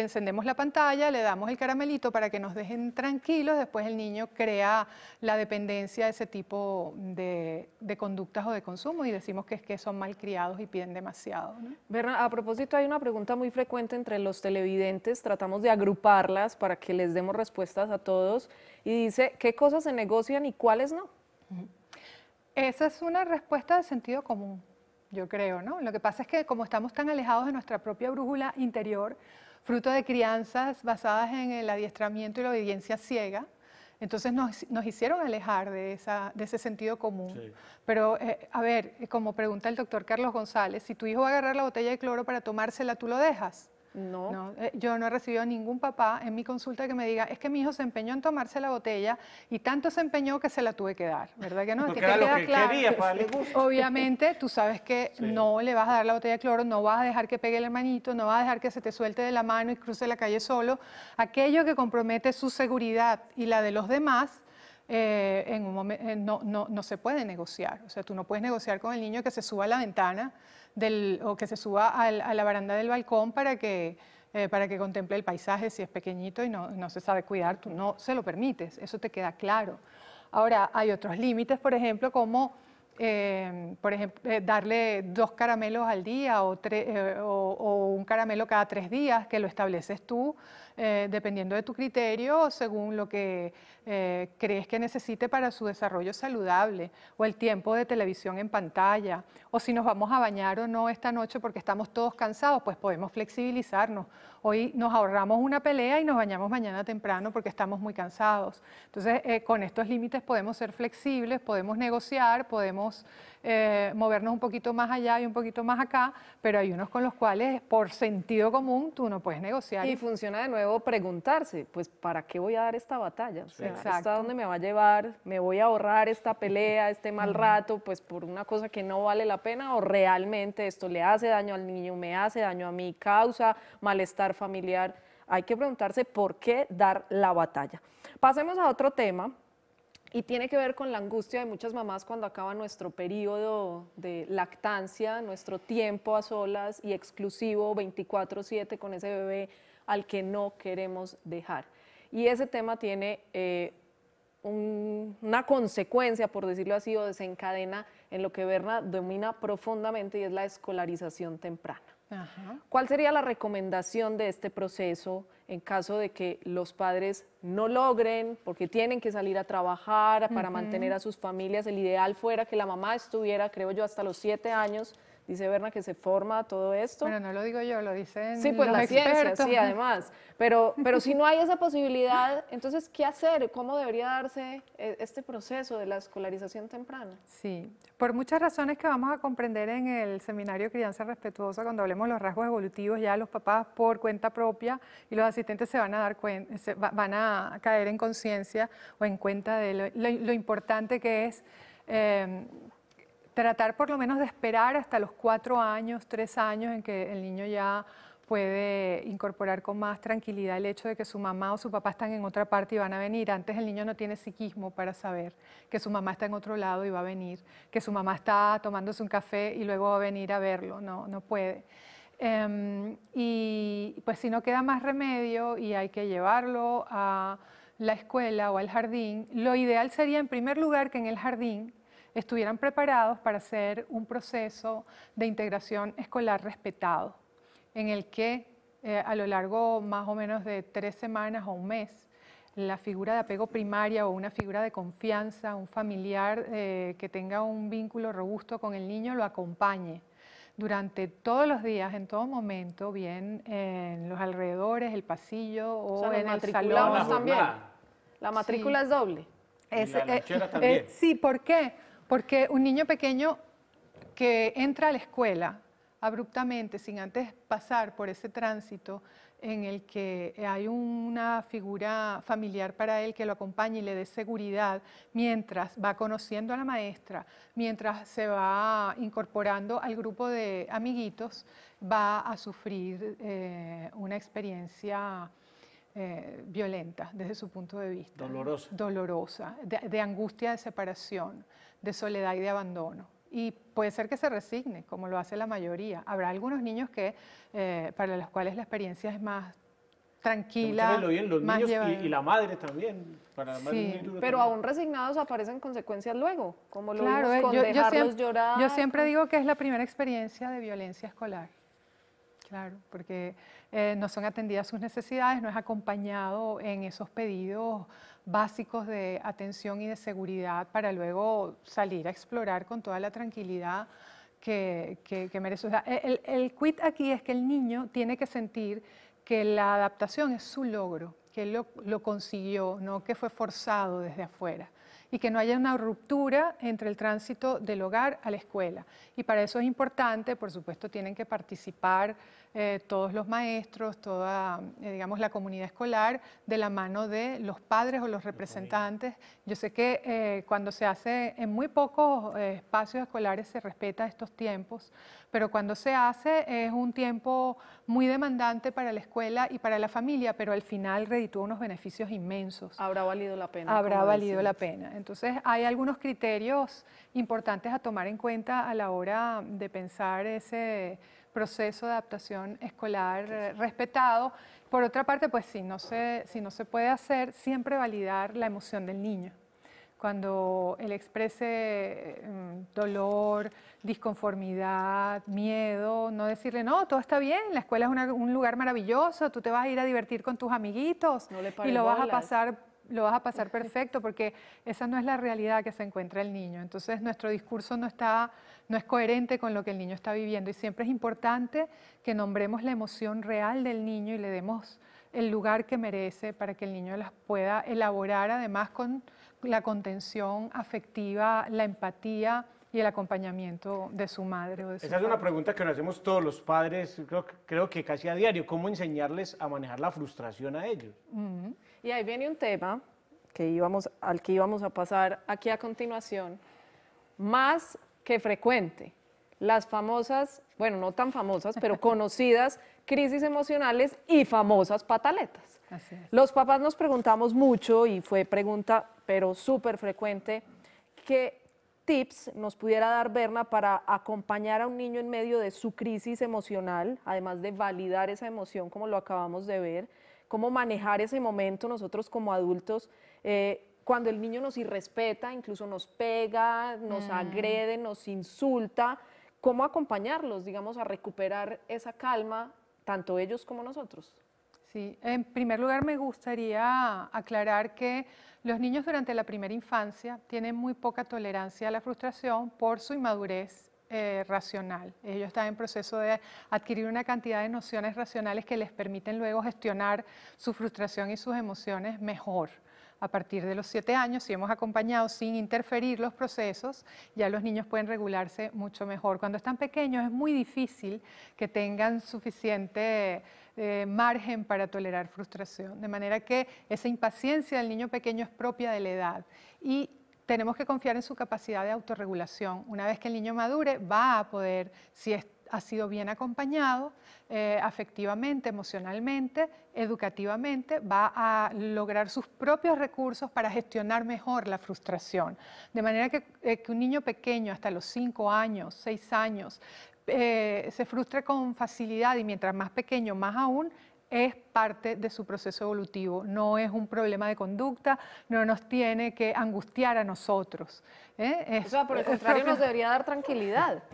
Speaker 3: encendemos la pantalla, le damos el caramelito para que nos dejen tranquilos, después el niño crea la dependencia de ese tipo de, conductas o de consumo y decimos que es que son malcriados y piden demasiado. ¿no? a propósito hay una
Speaker 2: pregunta muy frecuente entre los televidentes, tratamos de agruparlas para que les demos respuestas a
Speaker 3: todos y dice, ¿qué cosas se negocian y cuáles no? Esa es una respuesta de sentido común yo creo, ¿no? Lo que pasa es que como estamos tan alejados de nuestra propia brújula interior, fruto de crianzas basadas en el adiestramiento y la obediencia ciega, entonces nos, hicieron alejar de, ese sentido común. Pero, eh, a ver, como pregunta el doctor Carlos González, si tu hijo va a agarrar la botella de cloro para tomársela, ¿tú lo dejas? No. Eh, yo no he recibido ningún papá en mi consulta que me diga, es que mi hijo se empeñó en tomarse la botella y tanto se empeñó que se la tuve que dar, ¿verdad que no? Porque que te queda claro. Pues, Obviamente, tú sabes que no le vas a dar la botella de cloro, no vas a dejar que pegue el hermanito, no vas a dejar que se te suelte de la mano y cruce la calle solo. Aquello que compromete su seguridad y la de los demás, eh, en eh, no, no se puede negociar. O sea, tú no puedes negociar con el niño que se suba a la ventana o que se suba a la baranda del balcón para que, eh, para que contemple el paisaje si es pequeñito y no, se sabe cuidar, tú no se lo permites, eso te queda claro. Ahora, hay otros límites, por ejemplo, como... Eh, por ejemplo, eh, darle dos caramelos al día o, o, un caramelo cada tres días, que lo estableces tú, eh, dependiendo de tu criterio, según lo que eh, crees que necesite para su desarrollo saludable, o el tiempo de televisión en pantalla, o si nos vamos a bañar o no esta noche porque estamos todos cansados, pues podemos flexibilizarnos. Hoy nos ahorramos una pelea y nos bañamos mañana temprano porque estamos muy cansados. Entonces, eh, con estos límites podemos ser flexibles, podemos negociar, podemos movernos un poquito más allá y un poquito más acá, pero hay unos con los cuales, por sentido común, tú no puedes negociar. Y funciona de nuevo preguntarse, pues, ¿para qué voy a dar esta
Speaker 2: batalla? ¿hasta dónde me va a llevar? ¿Me voy a ahorrar esta pelea, este *laughs* mal rato, pues, por una cosa que no vale la pena? ¿O realmente esto le hace daño al niño, me hace daño a mí, causa malestar familiar? Hay que preguntarse por qué dar la batalla. Pasemos a otro tema y tiene que ver con la angustia de muchas mamás cuando acaba nuestro periodo de lactancia, nuestro tiempo a solas y exclusivo 24/7 con ese bebé al que no queremos dejar. Y ese tema tiene eh, una consecuencia, por decirlo así, o desencadena en lo que Berna domina profundamente y es la escolarización temprana. ¿Cuál sería la recomendación de este proceso en caso de que los padres no logren, porque tienen que salir a trabajar para mantener a sus familias? El ideal fuera que la mamá estuviera, creo yo, hasta los siete años Dice Berna que se forma todo esto. Pero no lo digo yo, lo dicen Sí, pues los la expertos. sí, *laughs* además. Pero, pero si no hay esa posibilidad, entonces, ¿qué hacer? ¿Cómo debería darse eh, este proceso de la escolarización temprana?
Speaker 3: Sí, por muchas razones que vamos a comprender en el seminario Crianza Respetuosa, cuando hablemos de los rasgos evolutivos, ya los papás por cuenta propia y los asistentes se van a dar se van a caer en conciencia o en cuenta de lo, importante que es eh, tratar por lo menos de esperar hasta los cuatro años, tres años en que el niño ya puede incorporar con más tranquilidad el hecho de que su mamá o su papá están en otra parte y van a venir. Antes el niño no tiene psiquismo para saber que su mamá está en otro lado y va a venir, que su mamá está tomándose un café y luego va a venir a verlo, no, no puede. Em, y pues si no queda más remedio y hay que llevarlo a la escuela o al jardín, lo ideal sería en primer lugar que en el jardín estuvieran preparados para hacer un proceso de integración escolar respetado, en el que eh, a lo largo más o menos de tres semanas o un mes, la figura de apego primaria o una figura de confianza, un familiar eh, que tenga un vínculo robusto con el niño, lo acompañe durante todos los días, en todo momento, bien en los alrededores, el pasillo o, en el salón. también. La matrícula es doble. Es, eh, sí, ¿por qué? Porque un niño pequeño que entra a la escuela abruptamente, sin antes pasar por ese tránsito en el que hay una figura familiar para él que lo acompañe y le dé seguridad mientras va conociendo a la maestra, mientras se va incorporando al grupo de amiguitos, va a sufrir eh, una experiencia eh, violenta desde su punto de vista. Dolorosa. Dolorosa, de angustia de separación de soledad y de abandono. Y puede ser que se resigne, como lo hace la mayoría. Habrá algunos niños que, eh, para los cuales la experiencia es más tranquila. Lo bien, los niños y,
Speaker 1: la madre también.
Speaker 3: pero aún
Speaker 2: resignados aparecen consecuencias luego, como lo claro, vimos eh, con yo, yo siempre, Yo siempre
Speaker 3: digo que es la primera experiencia de violencia escolar. Claro, porque eh, no son atendidas sus necesidades, no es acompañado en esos pedidos básicos de atención y de seguridad para luego salir a explorar con toda la tranquilidad que, merece. el, el quit aquí es que el niño tiene que sentir que la adaptación es su logro, que lo consiguió, no que fue forzado desde afuera y que no haya una ruptura entre el tránsito del hogar a la escuela. Y para eso es importante, por supuesto, tienen que participar eh, todos los maestros, toda, eh, digamos, la comunidad escolar, de la mano de los padres o los representantes. Yo sé que eh, cuando se hace en muy pocos espacios escolares se respeta estos tiempos, pero cuando se hace es un tiempo muy demandante para la escuela y para la familia, pero al final reditúa unos beneficios inmensos. Habrá valido la pena. Habrá valido la pena. Entonces hay algunos criterios importantes a tomar en cuenta a la hora de pensar ese proceso de adaptación escolar respetado. Por otra parte, pues si no, se, si no se puede hacer, siempre validar la emoción del niño cuando él exprese eh, mm, dolor, disconformidad, miedo, no decirle, no, todo está bien, la escuela es un lugar maravilloso, tú te vas a ir a divertir con tus amiguitos y lo vas a pasar lo vas a pasar *laughs* perfecto porque esa no es la realidad que se encuentra el niño. Entonces nuestro discurso no, está, no es coherente con lo que el niño está viviendo y siempre es importante que nombremos la emoción real del niño y le demos el lugar que merece para que el niño las pueda elaborar además con la contención afectiva, la empatía y el acompañamiento de su madre. O de su Esa es una
Speaker 1: pregunta que nos hacemos todos los padres, creo, creo, que casi a diario, ¿cómo enseñarles a manejar la frustración a ellos?
Speaker 3: Y ahí viene un tema
Speaker 2: que íbamos, al que íbamos a pasar aquí a continuación, más que frecuente, las famosas, bueno, no tan famosas, pero *laughs* conocidas crisis emocionales y famosas pataletas. Los papás nos preguntamos mucho y fue pregunta, pero súper frecuente, ¿qué tips nos pudiera dar Berna para acompañar a un niño en medio de su crisis emocional, además de validar esa emoción como lo acabamos de ver? ¿Cómo manejar ese momento nosotros como adultos? Eh, cuando el niño nos irrespeta, incluso nos pega, nos mm. agrede, nos insulta, ¿cómo acompañarlos, digamos, a recuperar esa calma, tanto
Speaker 3: ellos como nosotros? Sí, en primer lugar me gustaría aclarar que los niños durante la primera infancia tienen muy poca tolerancia a la frustración por su inmadurez eh, racional. Ellos están en proceso de adquirir una cantidad de nociones racionales que les permiten luego gestionar su frustración y sus emociones mejor. A partir de los siete años, si hemos acompañado sin interferir los procesos, ya los niños pueden regularse mucho mejor. Cuando están pequeños es muy difícil que tengan suficiente eh, margen para tolerar frustración. De manera que esa impaciencia del niño pequeño es propia de la edad. Y tenemos que confiar en su capacidad de autorregulación. Una vez que el niño madure, va a poder, si ha sido bien acompañado, eh, afectivamente, emocionalmente, educativamente, va a lograr sus propios recursos para gestionar mejor la frustración. De manera que, eh, que un niño pequeño, hasta los 5 años, 6 años, eh, se frustra con facilidad y mientras más pequeño, más aún, es parte de su proceso evolutivo, no es un problema de conducta, no nos tiene que angustiar a nosotros. ¿eh? o sea, por el *laughs* contrario, nos debería dar tranquilidad.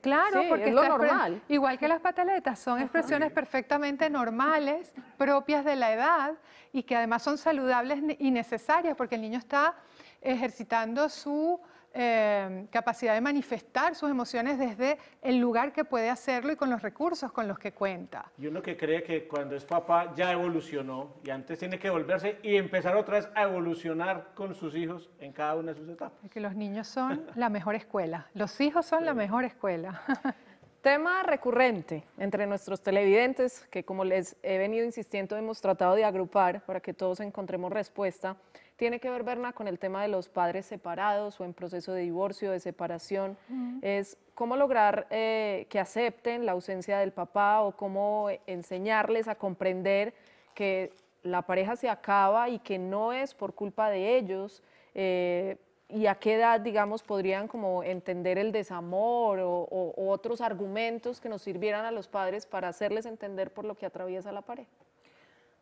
Speaker 3: claro, porque es lo normal. Igual que las pataletas, son expresiones perfectamente normales, propias de la edad y que además son saludables y necesarias porque el niño está ejercitando su Em, capacidad de manifestar sus emociones desde el lugar que puede hacerlo y con los recursos con los que cuenta.
Speaker 1: Y uno que cree que cuando es papá ya evolucionó y antes tiene que volverse y empezar otra vez a evolucionar con sus hijos en cada una de sus etapas.
Speaker 3: Que los niños son la mejor escuela, los hijos son la mejor escuela. *laughs* Tema recurrente entre nuestros televidentes,
Speaker 2: que como les he venido insistiendo, hemos tratado de agrupar para que todos encontremos respuesta, tiene que ver, Berna, con el tema de los padres separados o en proceso de divorcio, de separación. Es cómo lograr eh, que acepten la ausencia del papá o cómo enseñarles a comprender que la pareja se acaba y que no es por culpa de ellos. Eh, y a qué edad, digamos, podrían como entender el desamor o, otros argumentos que nos sirvieran a los padres para hacerles entender
Speaker 3: por lo que atraviesa la pared?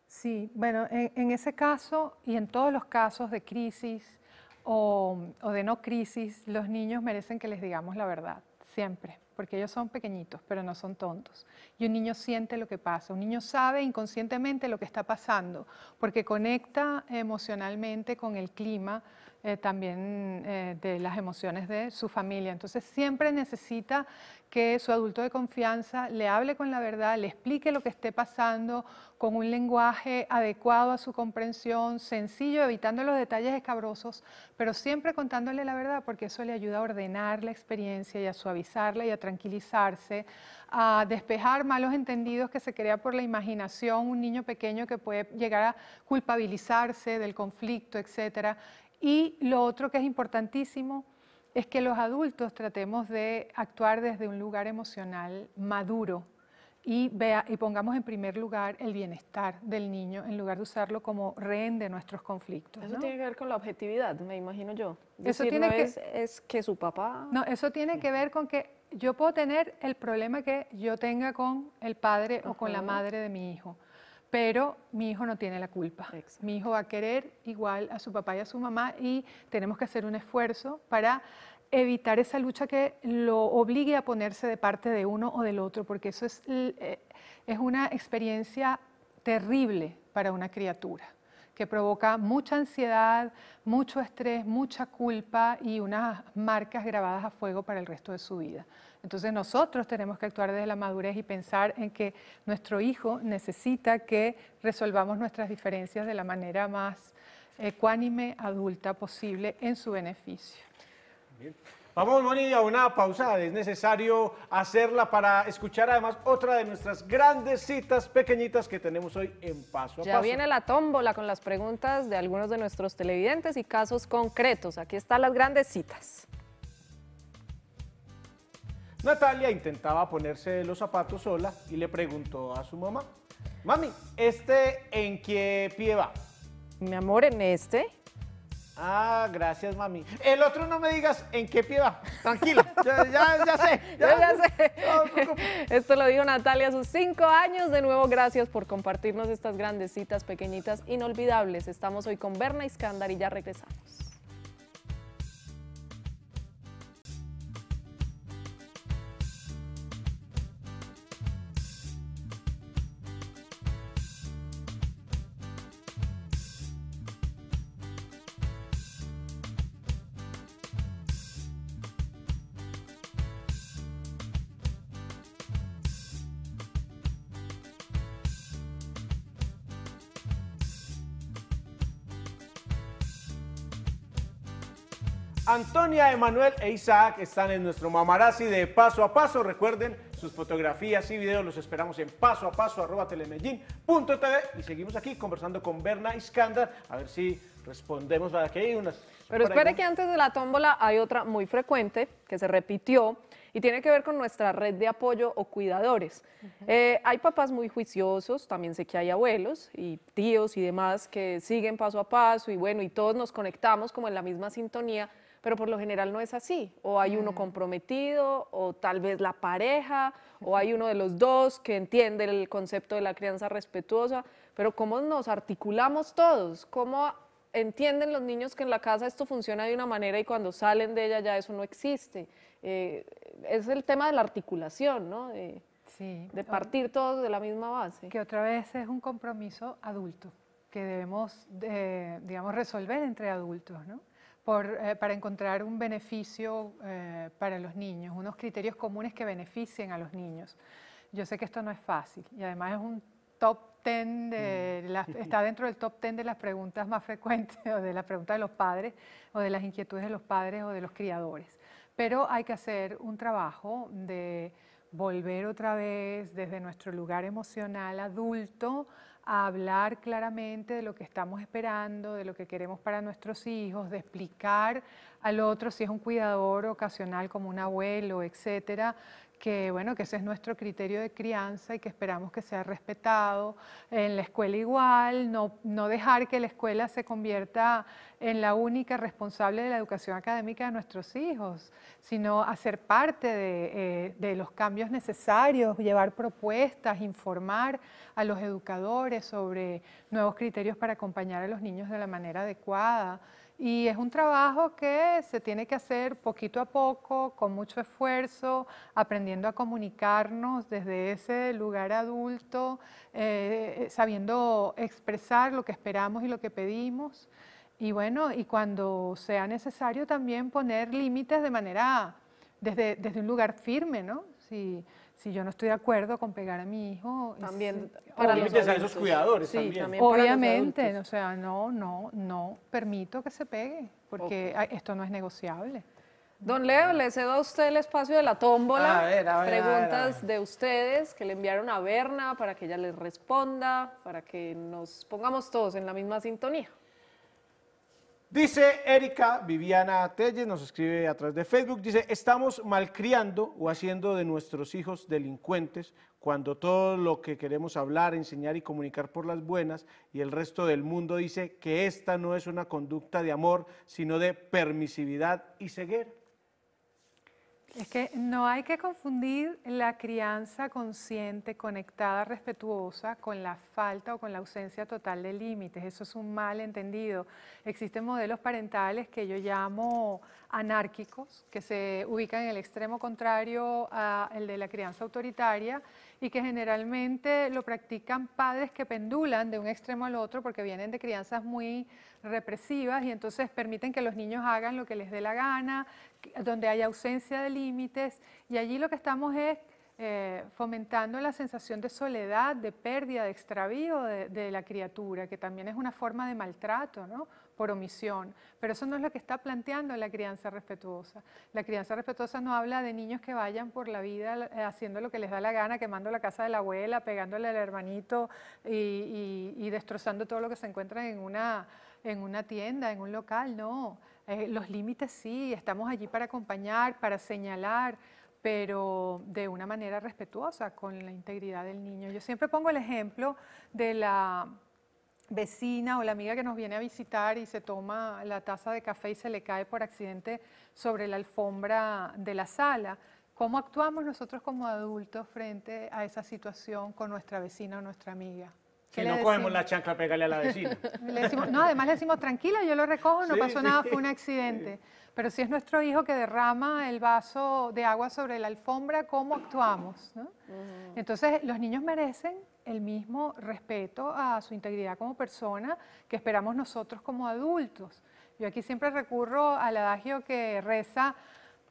Speaker 3: Sí, bueno, en, ese caso y en todos los casos de crisis o de no crisis, los niños merecen que les digamos la verdad, siempre porque ellos son pequeñitos, pero no son tontos. Y un niño siente lo que pasa, un niño sabe inconscientemente lo que está pasando, porque conecta emocionalmente con el clima, eh, también eh, de las emociones de su familia. Entonces siempre necesita que su adulto de confianza le hable con la verdad, le explique lo que esté pasando con un lenguaje adecuado a su comprensión, sencillo, evitando los detalles escabrosos, pero siempre contándole la verdad porque eso le ayuda a ordenar la experiencia y a suavizarla y a tranquilizarse, a despejar malos entendidos que se crea por la imaginación, un niño pequeño que puede llegar a culpabilizarse del conflicto, etcétera. Y lo otro que es importantísimo es que los adultos tratemos de actuar desde un lugar emocional maduro y, vea, y pongamos en primer lugar el bienestar del niño en lugar de usarlo como rehén de nuestros conflictos. Eso tiene
Speaker 2: que ver con la objetividad, me imagino yo. eso tiene que, es, que su papá... No,
Speaker 3: eso tiene que ver con que yo puedo tener el problema que yo tenga con el padre o con la madre de mi hijo pero mi hijo no tiene la culpa. Mi hijo va a querer igual a su papá y a su mamá y tenemos que hacer un esfuerzo para evitar esa lucha que lo obligue a ponerse de parte de uno o del otro, porque eso es, eh, es una experiencia terrible para una criatura que provoca mucha ansiedad, mucho estrés, mucha culpa y unas marcas grabadas a fuego para el resto de su vida. Entonces nosotros tenemos que actuar desde la madurez y pensar en que nuestro hijo necesita que resolvamos nuestras diferencias de la manera más ecuánime, adulta posible en su beneficio.
Speaker 1: Vamos, Moni, a una pausa. Es necesario hacerla para escuchar además otra de nuestras grandes citas pequeñitas que tenemos hoy en Paso a Paso. Ya viene
Speaker 2: la tómbola con las preguntas de algunos de nuestros televidentes y casos concretos. Aquí están las grandes citas.
Speaker 1: Natalia intentaba ponerse los zapatos sola y le preguntó a su mamá, mami, ¿este en qué pie va?
Speaker 2: Mi amor, en este.
Speaker 1: Ah, gracias, mami. El otro no me digas en qué pie va. Tranquila. *laughs* ya, sé. Ya,
Speaker 2: sé. Esto lo dijo Natalia a sus cinco años. De nuevo, gracias por compartirnos estas grandecitas, citas pequeñitas inolvidables. Estamos hoy con Berna Iskandar y ya regresamos.
Speaker 1: Antonia, Emanuel e Isaac están en nuestro mamarazzi de paso a paso. Recuerden, sus fotografías y videos los esperamos en paso a paso arroba y seguimos aquí conversando con Berna Iskandar a ver si respondemos a que hay unas... Pero espere que
Speaker 2: antes de la tómbola hay otra muy frecuente que se repitió y tiene que ver con nuestra red de apoyo o cuidadores. Eh, hay papás muy juiciosos, también sé que hay abuelos y tíos y demás que siguen paso a paso y bueno, y todos nos conectamos como en la misma sintonía, pero por lo general no es así. O hay uno mm. comprometido, o tal vez la pareja, o hay uno de los dos que entiende el concepto de la crianza respetuosa, pero ¿cómo nos articulamos todos? ¿Cómo entienden los niños que en la casa esto funciona de una manera y cuando salen de ella ya eso no existe? Eh,
Speaker 3: es el tema de la articulación, ¿no? De, partir todos de la misma base. Que otra vez es un compromiso adulto que debemos, eh, digamos, resolver entre adultos, ¿no? Eh, para encontrar un beneficio eh, para los niños, unos criterios comunes que beneficien a los niños. Yo sé que esto no es fácil y además es un top ten, mm. está dentro del top ten de las preguntas más frecuentes *laughs* o de las preguntas de los padres o de las inquietudes de los padres o de los criadores. Pero hay que hacer un trabajo de volver otra vez desde nuestro lugar emocional adulto a hablar claramente de lo que estamos esperando, de lo que queremos para nuestros hijos, de explicar al otro si es un cuidador ocasional como un abuelo, etcétera, que bueno, que ese es nuestro criterio de crianza y que esperamos que sea respetado. En la escuela igual, no, dejar que la escuela se convierta en la única responsable de la educación académica de nuestros hijos, sino hacer parte de eh, los cambios necesarios, llevar propuestas, informar a los educadores sobre nuevos criterios para acompañar a los niños de la manera adecuada. Y es un trabajo que se tiene que hacer poquito a poco, con mucho esfuerzo, aprendiendo a comunicarnos desde ese lugar adulto, eh, sabiendo expresar lo que esperamos y lo que pedimos. Y bueno, y cuando sea necesario también poner límites de manera, desde, desde un lugar firme, ¿no? Si, si yo no estoy de acuerdo con pegar a mi hijo... Eh, también para los a esos cuidadores también. obviamente, o sea, no, no, no permito que se pegue, porque esto no es negociable. Don Leo, le cedo a usted el
Speaker 2: espacio de la tómbola. A Preguntas de ustedes que le enviaron a Berna para que ella les responda, para que nos pongamos todos en la misma sintonía.
Speaker 1: Dice Erika Viviana Telles, nos escribe a través de Facebook, dice, estamos malcriando o haciendo de nuestros hijos delincuentes cuando todo lo que queremos hablar, enseñar y comunicar por las buenas y el resto del mundo dice que esta no es una conducta de amor, sino de permisividad y ceguera.
Speaker 3: Es que no hay que confundir la crianza consciente, conectada, respetuosa con la falta o con la ausencia total de límites. Eso es un mal entendido. Existen modelos parentales que yo llamo anárquicos, que se ubican en el extremo contrario al de la crianza autoritaria y que generalmente lo practican padres que pendulan de un extremo al otro porque vienen de crianzas muy represivas y entonces permiten que los niños hagan lo que les dé la gana, donde hay ausencia de límites y allí lo que estamos es eh, fomentando la sensación de soledad, de pérdida, de extravío de, de, la criatura, que también es una forma de maltrato, ¿no? por omisión. Pero eso no es lo que está planteando la crianza respetuosa. La crianza respetuosa no habla de niños que vayan por la vida eh, haciendo lo que les da la gana, quemando la casa de la abuela, pegándole al hermanito y, destrozando todo lo que se encuentra en una, en una tienda, en un local. No, eh, los límites sí, estamos allí para acompañar, para señalar pero de una manera respetuosa con la integridad del niño. Yo siempre pongo el ejemplo de la, vecina o la amiga que nos viene a visitar y se toma la taza de café y se le cae por accidente sobre la alfombra de la sala. ¿Cómo actuamos nosotros como adultos frente a esa situación con nuestra vecina o nuestra amiga? Si no cogemos la
Speaker 1: chancla, pegarle a la vecina.
Speaker 3: *laughs* no, además le decimos, tranquila, yo lo recojo, no pasó nada, fue un accidente. Pero si es nuestro hijo que derrama el vaso de agua sobre la alfombra, ¿cómo actuamos? Entonces, los niños merecen el mismo respeto a su integridad como persona que esperamos nosotros como adultos. Yo aquí siempre recurro al adagio que reza,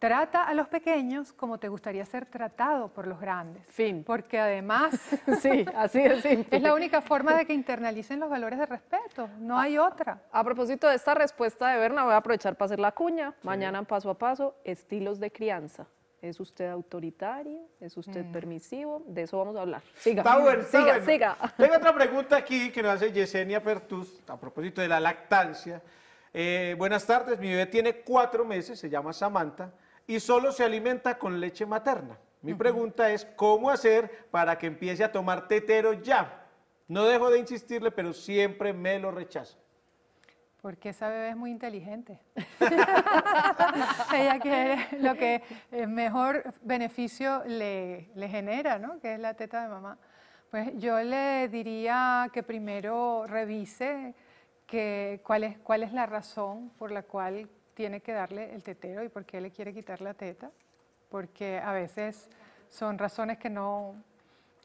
Speaker 3: Trata a los pequeños como te gustaría ser tratado por los grandes. Fin. Porque además. *laughs* sí, así *laughs* es. Es la única forma de que internalicen los valores de respeto. No hay otra. A propósito de esta
Speaker 2: respuesta de Berna, voy a aprovechar para hacer la cuña. Mañana, en paso a paso, estilos de crianza. ¿Es usted autoritario? ¿Es usted mm. permisivo? De eso vamos a hablar. Siga. Está siga, siga. Tengo
Speaker 1: otra pregunta aquí que nos hace Yesenia Pertus a propósito de la lactancia. Eh, buenas tardes, mi bebé tiene cuatro meses, se llama Samantha y solo se alimenta con leche materna. Mi pregunta es, ¿cómo hacer para que empiece a tomar tetero ya? No dejo de insistirle, pero siempre me lo rechaza.
Speaker 3: Porque esa bebé es muy inteligente.
Speaker 2: *laughs* Ella quiere lo
Speaker 3: que eh, mejor beneficio le, genera, ¿no? Que es la teta de mamá. Pues yo le diría que primero revise que, cuál, es, cuál es la razón por la cual tiene que darle el tetero y por qué le quiere quitar la teta, porque a veces son razones que no,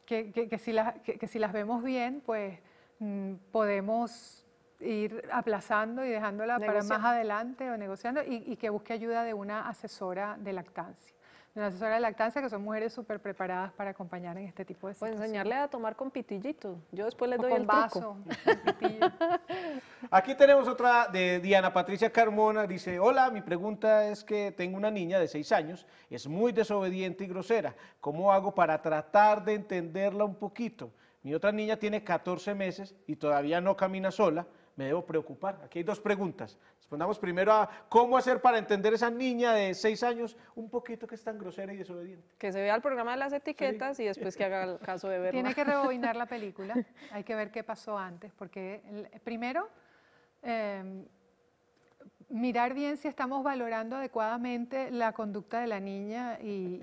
Speaker 3: que, si, las, que, si las vemos bien, pues mm, podemos ir aplazando y dejándola para más adelante o negociando y que busque ayuda de una asesora de lactancia una asesora de lactancia, que son mujeres súper preparadas para acompañar en este tipo de pues situaciones. enseñarle a tomar con pitillito. Yo después les doy el vaso, *laughs*
Speaker 1: Aquí tenemos otra de Diana Patricia Carmona. Dice, hola, mi pregunta es que tengo una niña de 6 años, es muy desobediente y grosera. ¿Cómo hago para tratar de entenderla un poquito? Mi otra niña tiene 14 meses y todavía no camina sola me debo preocupar? Aquí hay dos preguntas. Respondamos primero a cómo hacer para entender esa niña de seis años un poquito que es tan grosera
Speaker 2: y desobediente. Que se vea el programa de las etiquetas y después que haga el caso de verla. Tiene que rebobinar
Speaker 3: la *laughs* película, hay que ver qué pasó antes, porque primero... Em, mirar bien si estamos valorando adecuadamente la conducta de la niña y,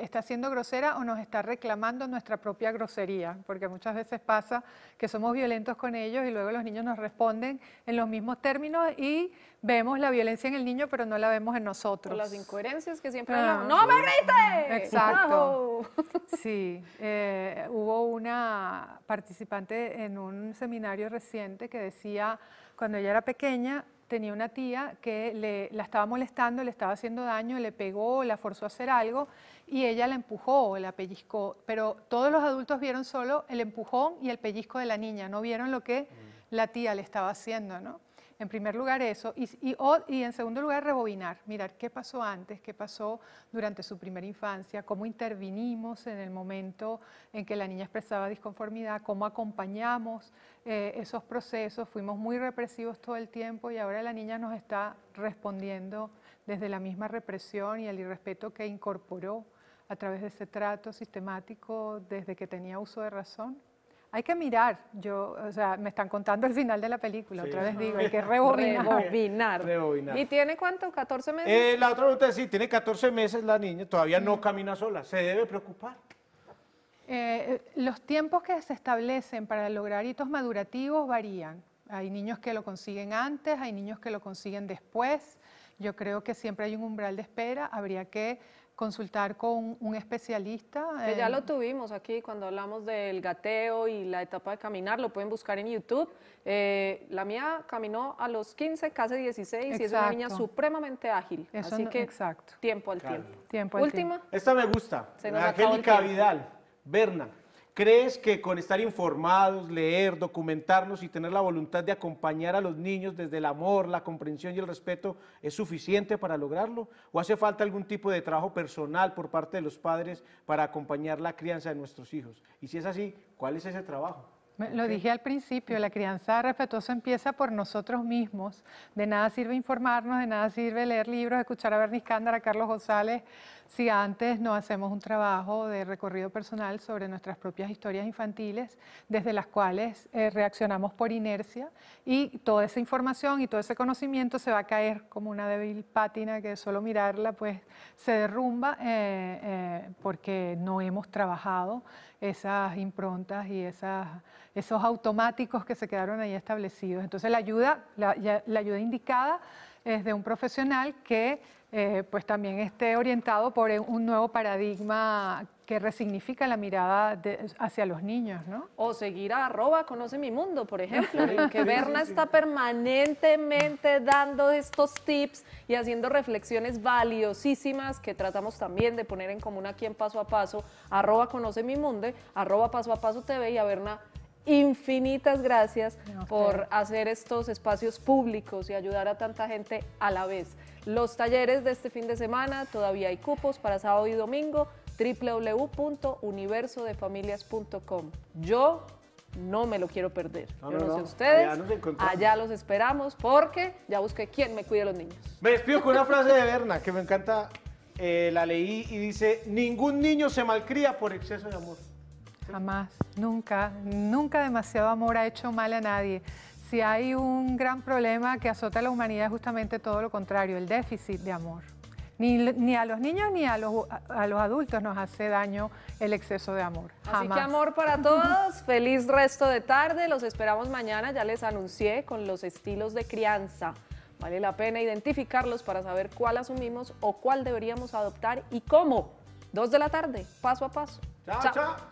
Speaker 3: está siendo grosera o nos está reclamando nuestra propia grosería, porque muchas veces pasa que somos violentos con ellos y luego los niños nos responden en los mismos términos y vemos la violencia en el niño, pero no la vemos en nosotros. las incoherencias
Speaker 2: que siempre ah, ¡No me grites! Exacto.
Speaker 3: *laughs* Sí, eh, hubo una participante en un seminario reciente que decía, cuando ella era pequeña, tenía una tía que le, la estaba molestando, le estaba haciendo daño, le pegó, la forzó a hacer algo y ella la empujó, la pellizcó. Pero todos los adultos vieron solo el empujón y el pellizco de la niña, no vieron lo que mm. la tía le estaba haciendo, ¿no? En primer lugar eso, y, en segundo lugar rebobinar, mirar qué pasó antes, qué pasó durante su primera infancia, cómo intervinimos en el momento en que la niña expresaba disconformidad, cómo acompañamos eh, esos procesos, fuimos muy represivos todo el tiempo y ahora la niña nos está respondiendo desde la misma represión y el irrespeto que incorporó a través de ese trato sistemático desde que tenía uso de razón. Hay que mirar, yo, o sea, me están contando el final de la película, otra vez digo, hay que rebobinar. ¿Y tiene cuánto? ¿14 meses? Eh, la otra
Speaker 1: pregunta es sí, tiene 14 meses la niña, todavía no camina sola, se debe preocupar.
Speaker 3: Eh, los tiempos que se establecen para lograr hitos madurativos varían. Hay niños que lo consiguen antes, hay niños que lo consiguen después. Yo creo que siempre hay un umbral de espera, habría que consultar con un especialista. ya lo eh,
Speaker 2: tuvimos aquí cuando hablamos del gateo y la etapa de caminar, lo pueden buscar en YouTube. Eh, la mía caminó a los 15, casi 16 y es una niña supremamente ágil. así que exacto. tiempo al tiempo. tiempo Última.
Speaker 1: Esta me gusta. Angélica Vidal, Berna. ¿Crees que con estar informados, leer, documentarnos y tener la voluntad de acompañar a los niños desde el amor, la comprensión y el respeto es suficiente para lograrlo? ¿O hace falta algún tipo de trabajo personal por parte de los padres para acompañar la crianza de nuestros hijos? Y si es así, ¿cuál es ese
Speaker 3: trabajo? Lo dije al principio, la crianza respetuosa empieza por nosotros mismos. De nada sirve informarnos, de nada sirve leer libros, escuchar a Bernie Cándara, a Carlos González, si antes no hacemos un trabajo de recorrido personal sobre nuestras propias historias infantiles, desde las cuales eh, reaccionamos por inercia y toda esa información y todo ese conocimiento se va a caer como una débil pátina que solo mirarla pues se derrumba eh, eh, porque no hemos trabajado esas improntas y esas, esos automáticos que se quedaron ahí establecidos. Entonces la ayuda, la, la ayuda indicada es de un profesional que eh, pues también esté orientado por e, un nuevo paradigma que resignifica la mirada hacia los niños, ¿no? O
Speaker 2: seguir a arroba conoce mi mundo, por ejemplo, *laughs* que Berna está
Speaker 3: permanentemente
Speaker 2: dando estos tips y haciendo reflexiones valiosísimas que tratamos también de poner en común aquí en Paso a Paso, arroba conoce mi mundo, arroba Paso a Paso TV y a Berna infinitas gracias por hacer estos espacios públicos y ayudar a tanta gente a la vez. Los talleres de este fin de semana, todavía hay cupos para sábado y domingo, www.universodefamilias.com. Yo no me lo quiero perder. ustedes. Allá, los esperamos porque ya
Speaker 3: busqué quién me cuide los niños. Me despido con una frase de
Speaker 1: Berna que me encanta. Eh, la leí y dice: Ningún niño se malcría por exceso de amor.
Speaker 3: Jamás, nunca, nunca demasiado amor ha hecho mal a nadie. Si hay un gran problema que azota a la humanidad es justamente todo lo contrario, el déficit de amor. Ni, a los niños ni a los, a los adultos nos hace daño el exceso de amor. Jamás. Así que amor para todos,
Speaker 2: feliz resto de tarde, los esperamos mañana, ya les anuncié con los estilos de crianza. Vale la pena identificarlos para saber cuál asumimos o cuál deberíamos adoptar y cómo. Dos de la tarde, paso a paso. chao. chao.